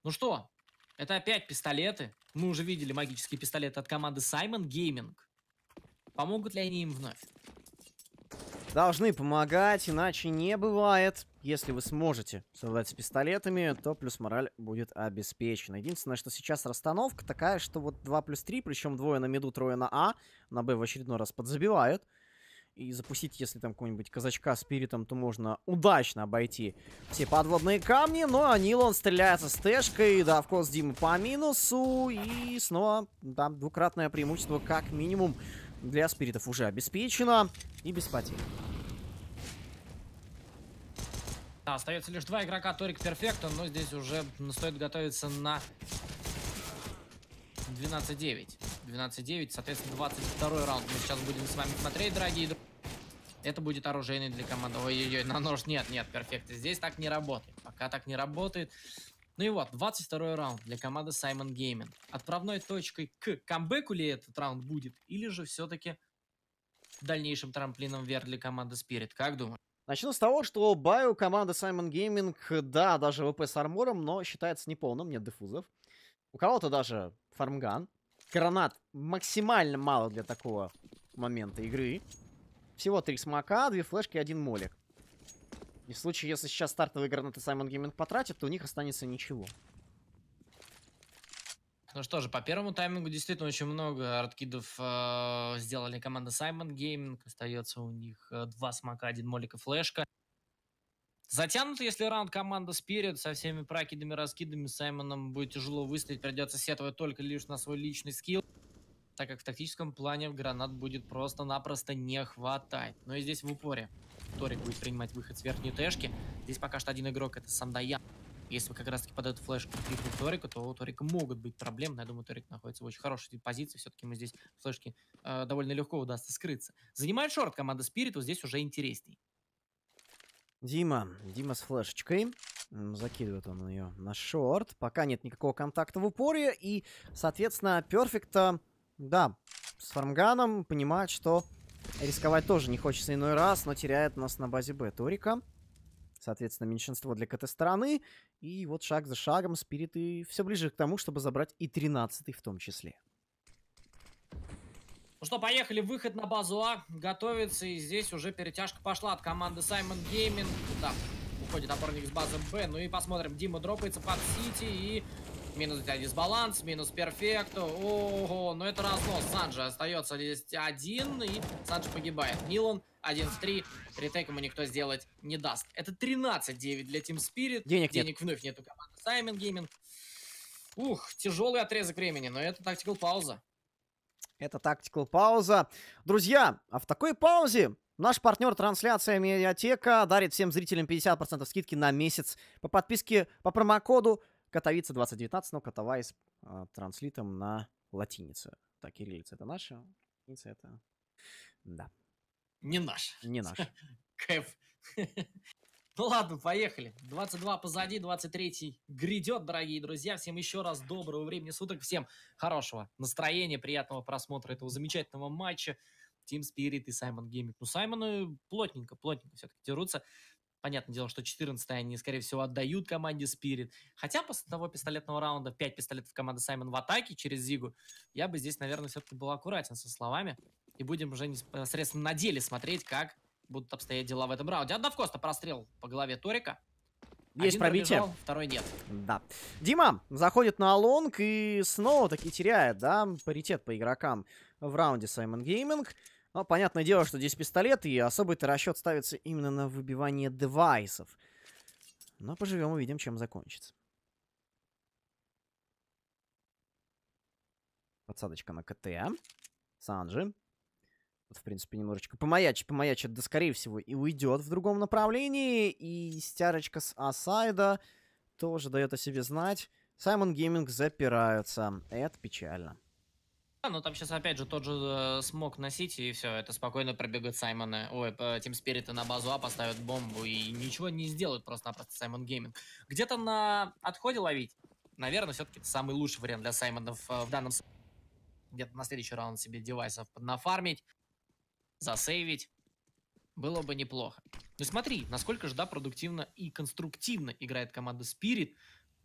Ну что, это опять пистолеты. Мы уже видели магические пистолеты от команды Simon Gaming. Помогут ли они им вновь? должны помогать, иначе не бывает. Если вы сможете совладать с пистолетами, то плюс мораль будет обеспечена. Единственное, что сейчас расстановка такая, что вот 2 плюс 3, причем двое на меду, трое на А. На Б в очередной раз подзабивают. И запустить, если там какого-нибудь казачка с спиритом, то можно удачно обойти все подводные камни. Но ну, Анилон стреляется с тэшкой, да, в кос Димы по минусу. И снова, да, двукратное преимущество как минимум для спиритов уже обеспечено. И без потерь. Да, остается лишь два игрока Торик Перфекта, но здесь уже стоит готовиться на 12-9. 12-9, соответственно, 22 раунд мы сейчас будем с вами смотреть, дорогие друзья. Это будет оружейный для команды. Ой-ой-ой, на нож нет, нет, перфекта. Здесь так не работает. Пока так не работает. Ну и вот, 22 раунд для команды Саймон Геймин. Отправной точкой к камбэку ли этот раунд будет, или же все-таки дальнейшим трамплином вверх для команды Спирит, как думаешь? Начну с того, что баю команда Саймон Гейминг, да, даже ВП с армором, но считается неполным, нет дефузов. У кого-то даже фармган. Гранат максимально мало для такого момента игры. Всего три смока, две флешки и один молик. И в случае, если сейчас стартовые гранаты Саймон Гейминг потратят, то у них останется ничего. Ну что же, по первому таймингу действительно очень много арткидов э, сделали команда Саймон Гейминг. Остается у них э, два смока, один молика флешка. Затянут, если раунд команда Спирит со всеми прокидами, раскидами, Саймоном будет тяжело выстоять, придется сетовать только лишь на свой личный скилл так как в тактическом плане гранат будет просто-напросто не хватать. Но и здесь в упоре. Торик будет принимать выход с верхней тэшки. Здесь пока что один игрок, это Сандая. Если вы как раз таки под подают флешку в Торику, то у Торика могут быть проблемы. Но я думаю, Торик находится в очень хорошей позиции. Все-таки ему здесь флешки э, довольно легко удастся скрыться. Занимает шорт команда Спирит, вот здесь уже интересней. Дима, Дима с флешечкой. Закидывает он ее на шорт. Пока нет никакого контакта в упоре. И, соответственно, перфекта да, с фармганом понимает, что рисковать тоже не хочется иной раз, но теряет нас на базе Б Торика. Соответственно, меньшинство для КТ-стороны. И вот шаг за шагом спириты все ближе к тому, чтобы забрать и 13 в том числе. Ну что, поехали, выход на базу А, готовится, и здесь уже перетяжка пошла от команды Саймон Гейминг. Да, уходит опорник с базы Б, ну и посмотрим, Дима дропается под Сити, и Минус дисбаланс, минус перфект Ого, но это разнос. Санджи остается здесь один, и Санджи погибает. Милан один в 3. Ретейк ему никто сделать не даст. Это 13-9 для Team Spirit. Денег, Денег нет. вновь нету команды Саймон Гейминг. Ух, тяжелый отрезок времени, но это тактикал пауза. Это тактикал пауза. Друзья, а в такой паузе Наш партнер трансляция Медиатека дарит всем зрителям 50% скидки на месяц по подписке по промокоду Катовица 2019, но Катавайс э, а, транслитом на латиницу, Так, кириллица это наша, латиница это... Да. Не наша. Не наша. Кэф. Ну ладно, поехали. 22 позади, 23 грядет, дорогие друзья. Всем еще раз доброго времени суток. Всем хорошего настроения, приятного просмотра этого замечательного матча. Тим Спирит и Саймон Гейминг. Ну, Саймоны плотненько, плотненько все-таки дерутся. Понятное дело, что 14 они, скорее всего, отдают команде Спирит. Хотя после того пистолетного раунда 5 пистолетов команды Саймон в атаке через Зигу, я бы здесь, наверное, все-таки был аккуратен со словами. И будем уже непосредственно на деле смотреть, как будут обстоять дела в этом раунде. в Коста прострел по голове Торика. Есть пробитие. Пробежал, второй нет. Да. Дима заходит на лонг и снова таки теряет, да, паритет по игрокам в раунде Саймон Гейминг. Но понятное дело, что здесь пистолет, и особый-то расчет ставится именно на выбивание девайсов. Но поживем, увидим, чем закончится. Подсадочка на КТ. Санджи. Вот, в принципе, немножечко помаячит, помаячит, да, скорее всего, и уйдет в другом направлении. И стярочка с Асайда тоже дает о себе знать. Саймон Гейминг запираются. Это печально. А, ну там сейчас опять же тот же э, смог носить, и все, это спокойно пробегают Саймоны. Ой, Тим Спириты э, на базу А поставят бомбу и ничего не сделают просто-напросто Саймон Гейминг. Где-то на отходе ловить, наверное, все-таки это самый лучший вариант для Саймонов э, в данном Где-то на следующий раунд себе девайсов поднафармить, засейвить. Было бы неплохо. Ну смотри, насколько же, да, продуктивно и конструктивно играет команда Спирит,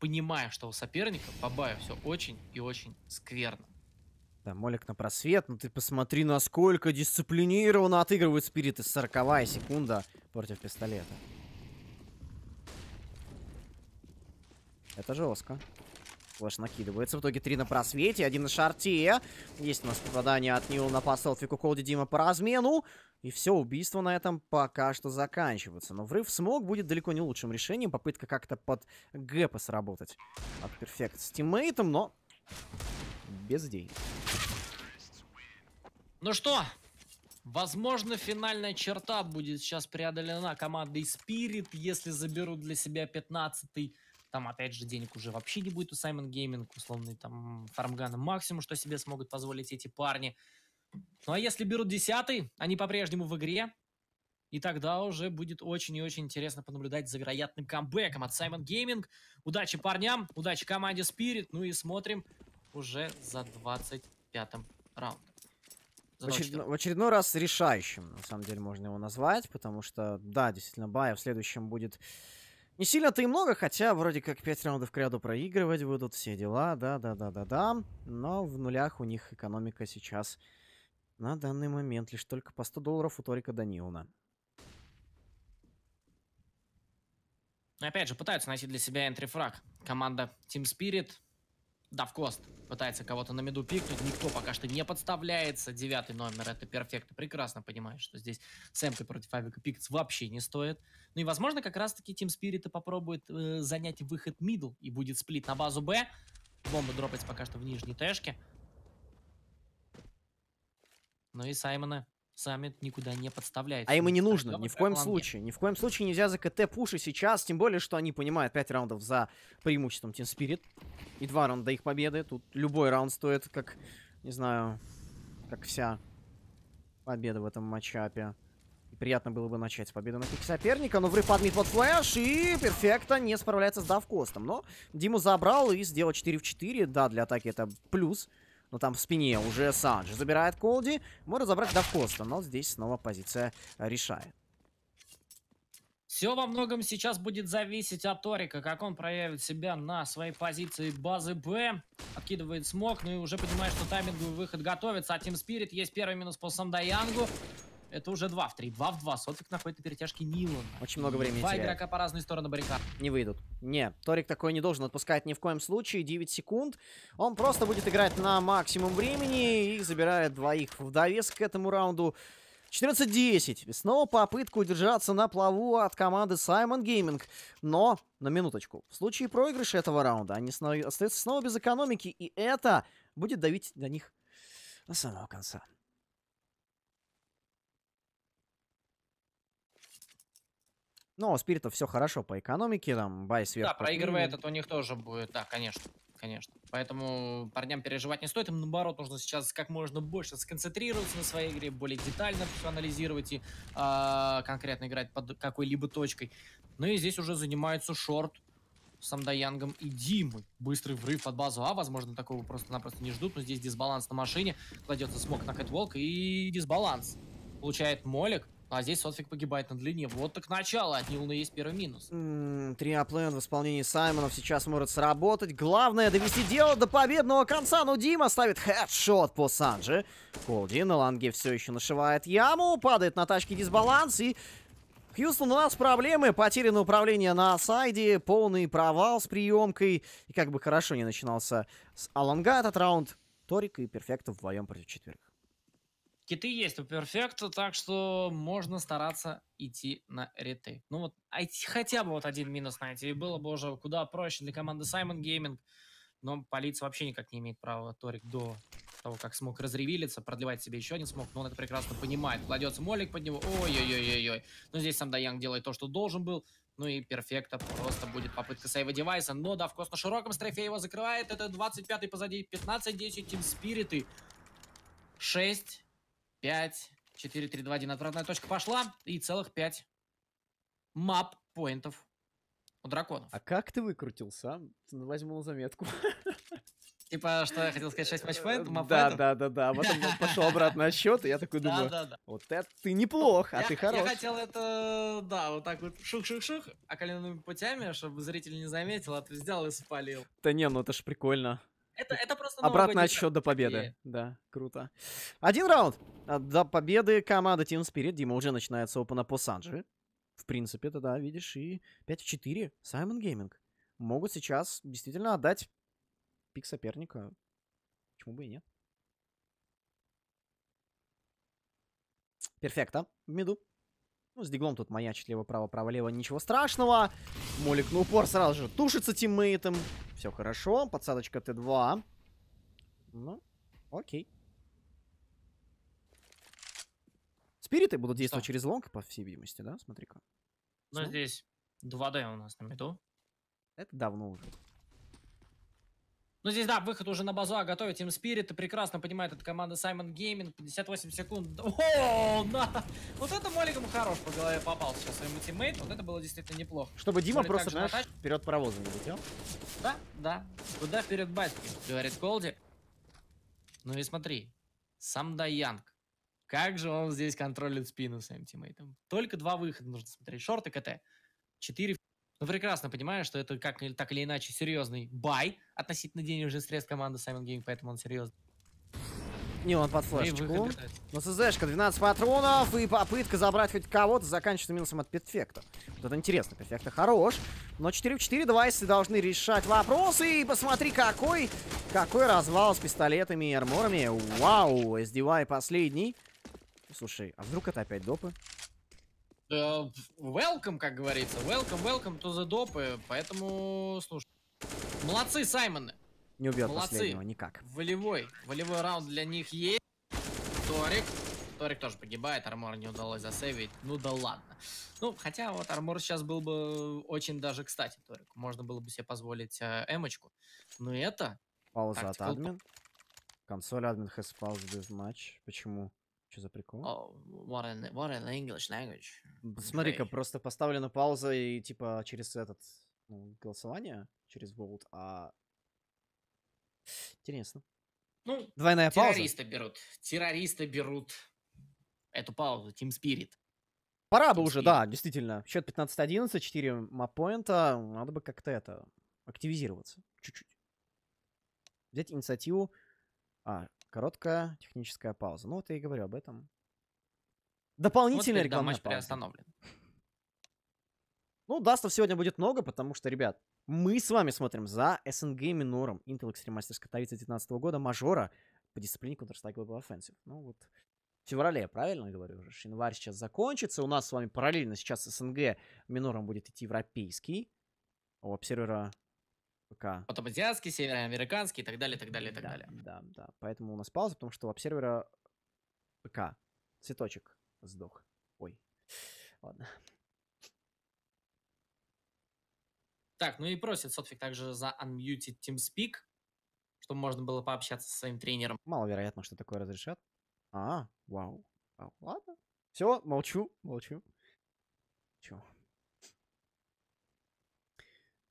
понимая, что у соперника по баю все очень и очень скверно. Да, Молик на просвет. Ну ты посмотри, насколько дисциплинированно отыгрывают спириты. 40 секунда против пистолета. Это жестко. Флэш накидывается. В итоге три на просвете, один на шарте. Есть у нас попадание от него на пас Селфику Колди Дима по размену. И все, убийства на этом пока что заканчиваются. Но врыв смог будет далеко не лучшим решением. Попытка как-то под гэпа сработать. От перфект с тиммейтом, но без идей. Ну что, Возможно, финальная черта будет сейчас преодолена командой Spirit, если заберут для себя 15-й. Там, опять же, денег уже вообще не будет у Саймон Гейминг, условный там фармгана максимум, что себе смогут позволить эти парни. Ну а если берут 10-й, они по-прежнему в игре, и тогда уже будет очень и очень интересно понаблюдать за вероятным камбэком от Саймон Гейминг. Удачи парням, удачи команде Spirit, ну и смотрим, уже за 25-м раундом. В, очередно, в очередной раз решающим, на самом деле, можно его назвать, потому что, да, действительно, Бая в следующем будет не сильно-то и много, хотя вроде как 5 раундов к ряду проигрывать будут, все дела, да-да-да-да-да, но в нулях у них экономика сейчас на данный момент лишь только по 100 долларов у Торика Данилна. Ну, опять же, пытаются найти для себя энтрифраг. Команда Team Spirit да в кост, пытается кого-то на меду пикнуть, никто пока что не подставляется. Девятый номер, это перфектно. Прекрасно понимаешь, что здесь сэмпли против Авика пикц вообще не стоит. Ну и, возможно, как раз-таки Тим Спирита попробует э, занять выход мидл и будет сплит на базу Б. Бомба дропается пока что в нижней тэшке. Ну и Саймона саммит никуда не подставляется. А им и не нужно, ни в коем нет. случае. Ни в коем случае нельзя за КТ пуши сейчас, тем более, что они понимают 5 раундов за преимуществом Team Spirit. И 2 раунда их победы. Тут любой раунд стоит, как, не знаю, как вся победа в этом матчапе. И приятно было бы начать с победы на пике соперника, но врыв подмит под флэш, и перфекта не справляется с давкостом. Но Диму забрал и сделал 4 в 4, да, для атаки это плюс. Плюс но ну, там в спине уже Санджи забирает Колди. Можно забрать до Коста, но здесь снова позиция решает. Все во многом сейчас будет зависеть от Торика, как он проявит себя на своей позиции базы Б. Откидывает смог, ну и уже понимает, что тайминговый выход готовится. А Team Spirit есть первый минус по Сандаянгу. Это уже 2 в 3. 2 в 2. Софик находит на перетяжке Нилана. Очень много времени Два теряет. игрока по разные стороны баррикад. Не выйдут. Не, Торик такой не должен отпускать ни в коем случае. 9 секунд. Он просто будет играть на максимум времени и забирает двоих в довес к этому раунду. 14-10. Снова попытка удержаться на плаву от команды Simon Gaming. Но, на минуточку, в случае проигрыша этого раунда они остаются снова без экономики. И это будет давить на них до самого конца. Но ну, а у спиритов все хорошо по экономике, там, бай сверху. Да, проигрывая этот у них тоже будет, да, конечно, конечно. Поэтому парням переживать не стоит, им наоборот нужно сейчас как можно больше сконцентрироваться на своей игре, более детально все анализировать и э, конкретно играть под какой-либо точкой. Ну и здесь уже занимаются шорт с Амдаянгом и Димой. Быстрый врыв от базу А, возможно, такого просто-напросто не ждут, но здесь дисбаланс на машине, кладется смог на Кэтволк и дисбаланс. Получает Молик, а здесь Сотфик погибает на длине. Вот так начало. От Нилуна есть первый минус. Три аплен в исполнении Саймонов сейчас может сработать. Главное довести дело до победного конца. Но ну, Дима ставит хедшот по Санджи. Колди на ланге все еще нашивает яму. Падает на тачке дисбаланс. И Хьюстон, у нас проблемы, потеряно управление на сайде, полный провал с приемкой. И как бы хорошо не начинался с Аланга этот раунд, Торик и Перфекта вдвоем против четверых. Киты есть у перфекта так что можно стараться идти на ретейк. Ну вот, хотя бы вот один минус найти, и было бы уже куда проще для команды Simon гейминг Но полиция вообще никак не имеет права Торик до того, как смог разревелиться, продлевать себе еще один смог, но он это прекрасно понимает. Кладется молик под него, ой-ой-ой-ой-ой. Но ну, здесь сам Даянг делает то, что должен был. Ну и перфекта, просто будет попытка сейва девайса, но Давкос на широком стрейфе его закрывает. Это 25-й позади, 15-10 тим спириты 6 5, 4, 3, 2, 1. Отвратная точка пошла. И целых 5 мап-поинтов у драконов. А как ты выкрутился? А? Возьму заметку. Типа, что я хотел сказать, 6 матчпоинтов, э, Да, да, да, да. Потом пошел обратно счет, и я такой думаю, да, да, да. вот это ты неплох, а ты хорош. Я хотел это, да, вот так вот шух-шух-шух, а коленными путями, чтобы зритель не заметил, а ты сделал и спалил. Да не, ну это ж прикольно. Это, это просто Обратно отсчет до победы. Да, круто. Один раунд. А, до победы команда Team Spirit. Дима уже начинает с по Санджи. В принципе, это да, видишь, и 5 в 4. Саймон Гейминг. Могут сейчас действительно отдать пик соперника. Почему бы и нет? Перфекта в миду. Ну, с диглом тут маячит лево-право, право-лево, ничего страшного. Молик на ну, упор сразу же тушится тиммейтом. Все хорошо, подсадочка Т2. Ну, окей. Спириты будут действовать Что? через лонг, по всей видимости, да? Смотри-ка. Ну, здесь 2D у нас на меду. Это давно уже. Ну, здесь, да, выход уже на базу А готовит Team Spirit. прекрасно понимает эта команда Simon Gaming. 58 секунд. О, на! Вот это Моллигам хорош по голове попал сейчас своему тиммейту. Вот это было действительно неплохо. Чтобы Дима Смотрит просто, знаешь, натач... вперед паровозом не летел. Да, да. Куда вперед батьки, говорит Колди. Ну и смотри, сам Даянг. Как же он здесь контролит спину своим тиммейтом. Только два выхода нужно смотреть. Шорт и КТ. Четыре ну, прекрасно понимаю, что это как, так или иначе серьезный бай относительно денежных средств команды Simon Gaming, поэтому он серьезный. Не, он под ну флешечку. Но СЗшка, 12 патронов и попытка забрать хоть кого-то заканчивается минусом от Перфекта. Вот это интересно, Перфекта хорош. Но 4 в 4 девайсы должны решать вопросы. И посмотри, какой, какой развал с пистолетами и арморами. Вау, SDY последний. Слушай, а вдруг это опять допы? Э, welcome, как говорится. Welcome, welcome to the допы, Поэтому, слушай. Молодцы, Саймоны. Не убьет Молодцы. последнего никак. Волевой. Волевой раунд для них есть. Торик. Торик тоже погибает. Армор не удалось засейвить. Ну да ладно. Ну, хотя вот Армор сейчас был бы очень даже кстати, Торик. Можно было бы себе позволить э, эмочку. Но это... Пауза от админ. Консоль админ has paused this матч. Почему? Что за прикол? Oh, what, an, what an English language. Смотри-ка, просто поставлена пауза и типа через этот ну, голосование, через волт. а... Интересно. Ну, Двойная террористы пауза. берут. Террористы берут эту паузу, Team Spirit. Пора Team бы уже, Spirit. да, действительно. Счет 15-11, 4 мапоинта Надо бы как-то это, активизироваться чуть-чуть. Взять инициативу. А, Короткая техническая пауза. Ну, вот я и говорю об этом. Дополнительная вот рекламная матч пауза. приостановлен. Ну, дастов сегодня будет много, потому что, ребят, мы с вами смотрим за СНГ минором Intel Extreme Masters Katowice 2019 года мажора по дисциплине Counter-Strike Global Offensive. Ну, вот в феврале, правильно говорю уже? Январь сейчас закончится. У нас с вами параллельно сейчас СНГ минором будет идти европейский. У обсервера ПК. Потом азиатский, североамериканский и так далее, так далее, так да, далее. Да, да. Поэтому у нас пауза, потому что у обсервера ПК. Цветочек сдох. Ой. Ладно. Так, ну и просит Сотфик также за unmuted TeamSpeak, чтобы можно было пообщаться со своим тренером. Маловероятно, что такое разрешат. А, вау. вау. Ладно. Все, молчу, молчу. Чего?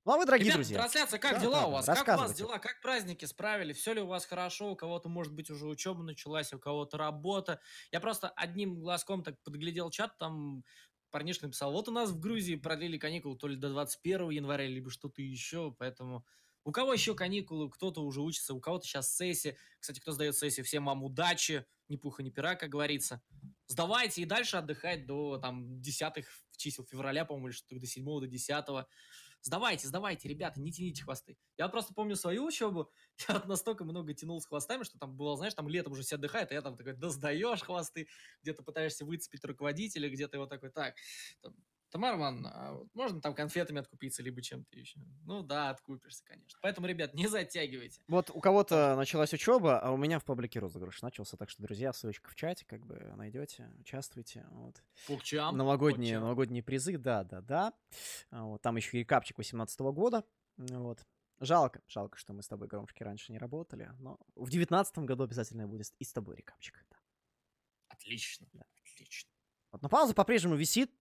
Ну а вы, дорогие Ребят, друзья. трансляция, как да, дела да, у вас? Как у вас дела? Как праздники справили? Все ли у вас хорошо? У кого-то, может быть, уже учеба началась, у кого-то работа. Я просто одним глазком так подглядел чат, там парнишка написал, вот у нас в Грузии продлили каникулы то ли до 21 января, либо что-то еще, поэтому... У кого еще каникулы, кто-то уже учится, у кого-то сейчас сессия. Кстати, кто сдает сессию, всем вам удачи, ни пуха, ни пера, как говорится. Сдавайте и дальше отдыхать до там десятых чисел февраля, по-моему, или что-то до 7 до 10 Сдавайте, сдавайте, ребята, не тяните хвосты. Я просто помню свою учебу, я настолько много тянул с хвостами, что там было, знаешь, там летом уже все отдыхает, а я там такой, да сдаешь хвосты, где-то пытаешься выцепить руководителя, где-то его такой, так, там, Тамара Ивановна, можно там конфетами откупиться, либо чем-то еще? Ну да, откупишься, конечно. Поэтому, ребят, не затягивайте. Вот у кого-то началась учеба, а у меня в паблике розыгрыш начался. Так что, друзья, ссылочка в чате, как бы найдете, участвуйте. Вот. Пукчам. Новогодние, Пукчам. новогодние призы, да, да, да. Вот, там еще и капчик 18 года. Вот. Жалко, жалко, что мы с тобой, Громушки, раньше не работали, но в девятнадцатом году обязательно будет и с тобой рекапчик. Да. Отлично, да. отлично. Вот, но пауза по-прежнему висит,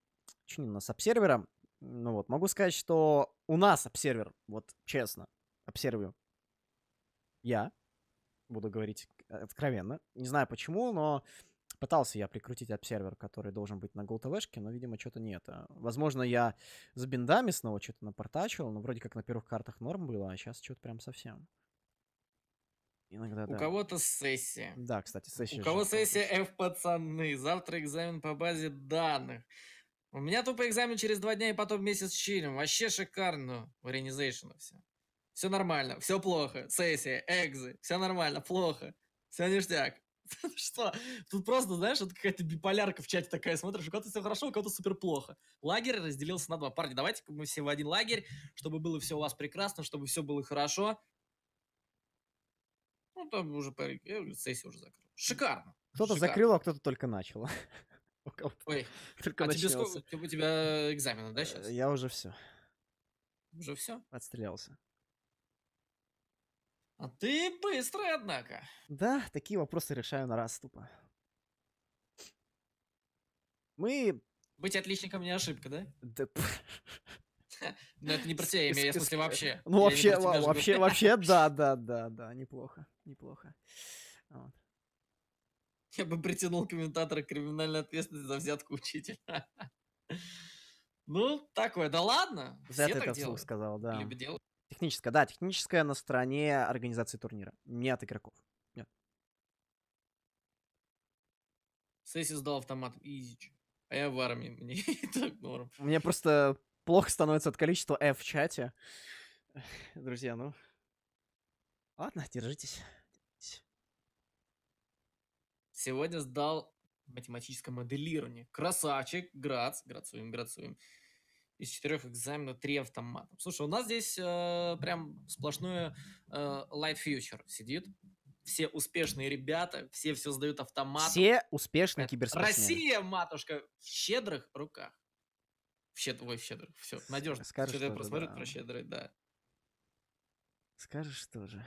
Починен у нас обсервера. Ну вот, могу сказать, что у нас обсервер, вот честно, обсервию я, буду говорить э, откровенно. Не знаю почему, но пытался я прикрутить обсервер, который должен быть на GoTVшке, но, видимо, что-то нет. А, возможно, я с биндами снова что-то напортачил, но вроде как на первых картах норм было, а сейчас что-то прям совсем. Иногда, У да. кого-то сессия. Да, кстати, сессия. У кого сессия F, пацаны. Завтра экзамен по базе данных. У меня тупо экзамен через два дня и потом месяц чилим. Вообще шикарно. Уренизейшн все. Все нормально, все плохо. Сессия, экзы, все нормально, плохо. Все ништяк. Что? Тут просто, знаешь, это какая-то биполярка в чате такая. Смотришь, у кого-то все хорошо, у кого-то супер плохо. Лагерь разделился на два. Парни, давайте мы все в один лагерь, чтобы было все у вас прекрасно, чтобы все было хорошо. Ну, там уже э, сессию уже закрыл. Шикарно. Кто-то закрыл, а кто-то только начал. Ой, Только а тебе сколько, у тебя экзамены, да, сейчас? Я уже все. Уже все? Отстрелялся. А ты быстрый, однако. Да, такие вопросы решаю на раз тупо. Мы... Быть отличником не ошибка, да? Да... Но это не про тебя, я имею в смысле вообще. Ну, вообще, вообще, вообще, да, да, да, да, неплохо, неплохо. Вот. Я бы притянул комментатора к криминальной ответственности за взятку учителя. Ну, такое, да ладно. Взятый это вслух сказал, да. Техническая, да, техническая на стороне организации турнира, не от игроков. Нет. Сессию сдал автомат, изич. А я в армии, мне и так норм. Мне просто плохо становится от количества F в чате. Друзья, ну... Ладно, держитесь сегодня сдал математическое моделирование. Красавчик, Грац, Грацуем, Грацуем. Из четырех экзаменов три автомата. Слушай, у нас здесь э, прям сплошное э, light future сидит. Все успешные ребята, все все сдают автомат. Все успешные киберспортсмены. Россия, матушка, в щедрых руках. В щед... Ой, в щедрых, все, надежно. Скажешь Что-то да. про щедрые, да. Скажешь тоже.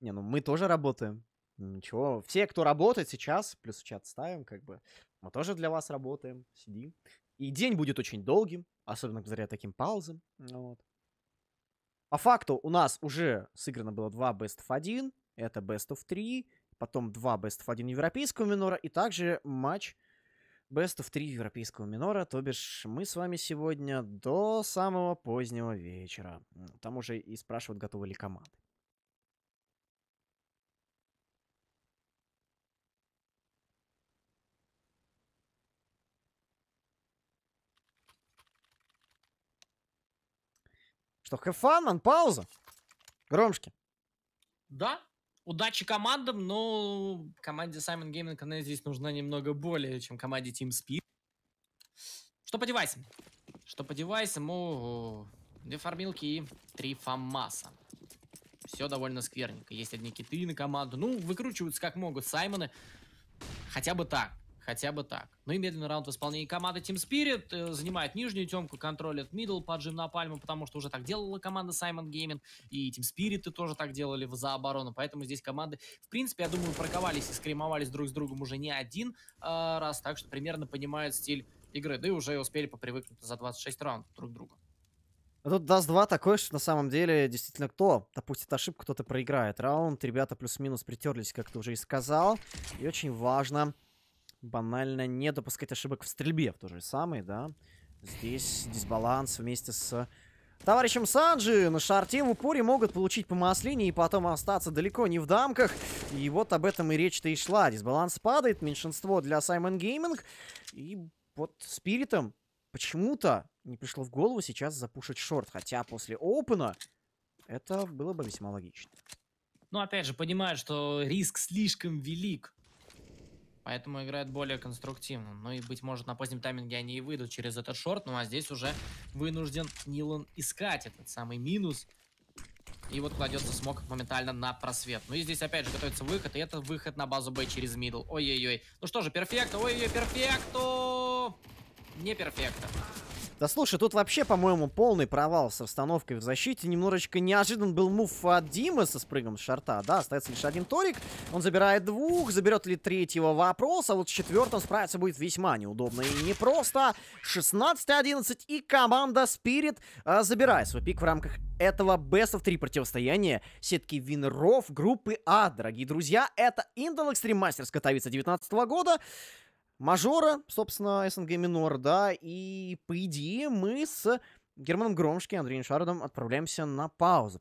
Не, ну мы тоже работаем. Ничего. Все, кто работает сейчас, плюс чат ставим, как бы. Мы тоже для вас работаем, сидим. И день будет очень долгим, особенно благодаря таким паузам. Ну вот. По факту у нас уже сыграно было два Best of 1, это Best of 3, потом два Best of 1 европейского минора и также матч Best of 3 европейского минора, то бишь мы с вами сегодня до самого позднего вечера. Там уже и спрашивают, готовы ли команды. Что, have fun, man, пауза. Громче. Да, удачи командам, но команде Simon Gaming Connect здесь нужна немного более, чем команде Team Speed. Что по девайсам? Что по девайсам? О, две фармилки и три фамаса. Все довольно скверненько. Есть одни киты на команду. Ну, выкручиваются как могут Саймоны. Хотя бы так. Хотя бы так. Ну и медленный раунд в исполнении команды Team Spirit. Э, занимает нижнюю темку, контролит Middle поджим на пальму, потому что уже так делала команда Simon Gaming. И Team Spirit тоже так делали за оборону. Поэтому здесь команды, в принципе, я думаю, проковались и скримовались друг с другом уже не один э, раз. Так что примерно понимают стиль игры. Да и уже успели попривыкнуть за 26 раундов друг к другу. А тут даст 2 такое, что на самом деле действительно кто допустит ошибку, кто-то проиграет раунд. Ребята плюс-минус притерлись, как ты уже и сказал. И очень важно банально не допускать ошибок в стрельбе в то же самое, да. Здесь дисбаланс вместе с товарищем Санджи на шарте в упоре могут получить по маслине и потом остаться далеко не в дамках. И вот об этом и речь-то и шла. Дисбаланс падает, меньшинство для Саймон Гейминг. И вот спиритом почему-то не пришло в голову сейчас запушить шорт. Хотя после опена это было бы весьма логично. Ну, опять же, понимаю, что риск слишком велик поэтому играют более конструктивно. Ну и, быть может, на позднем тайминге они и выйдут через этот шорт, ну а здесь уже вынужден Нилан искать этот самый минус. И вот кладется смог моментально на просвет. Ну и здесь опять же готовится выход, и это выход на базу Б через мидл. Ой-ой-ой. Ну что же, перфекто, ой-ой-ой, перфекто! Не перфекто. Да слушай, тут вообще, по-моему, полный провал с расстановкой в защите. Немножечко неожидан был мув от Димы со спрыгом с шарта. Да, остается лишь один Торик. Он забирает двух, заберет ли третьего вопроса. вот с четвертым справиться будет весьма неудобно и непросто. 16-11 и команда Спирит а, забирает свой пик в рамках этого Best of 3 противостояния сетки Винров группы А. Дорогие друзья, это Intel Extreme Masters Катовица 19 года мажора, собственно, СНГ минор, да, и по идее мы с Германом Громшки Андреем Шародом отправляемся на паузу.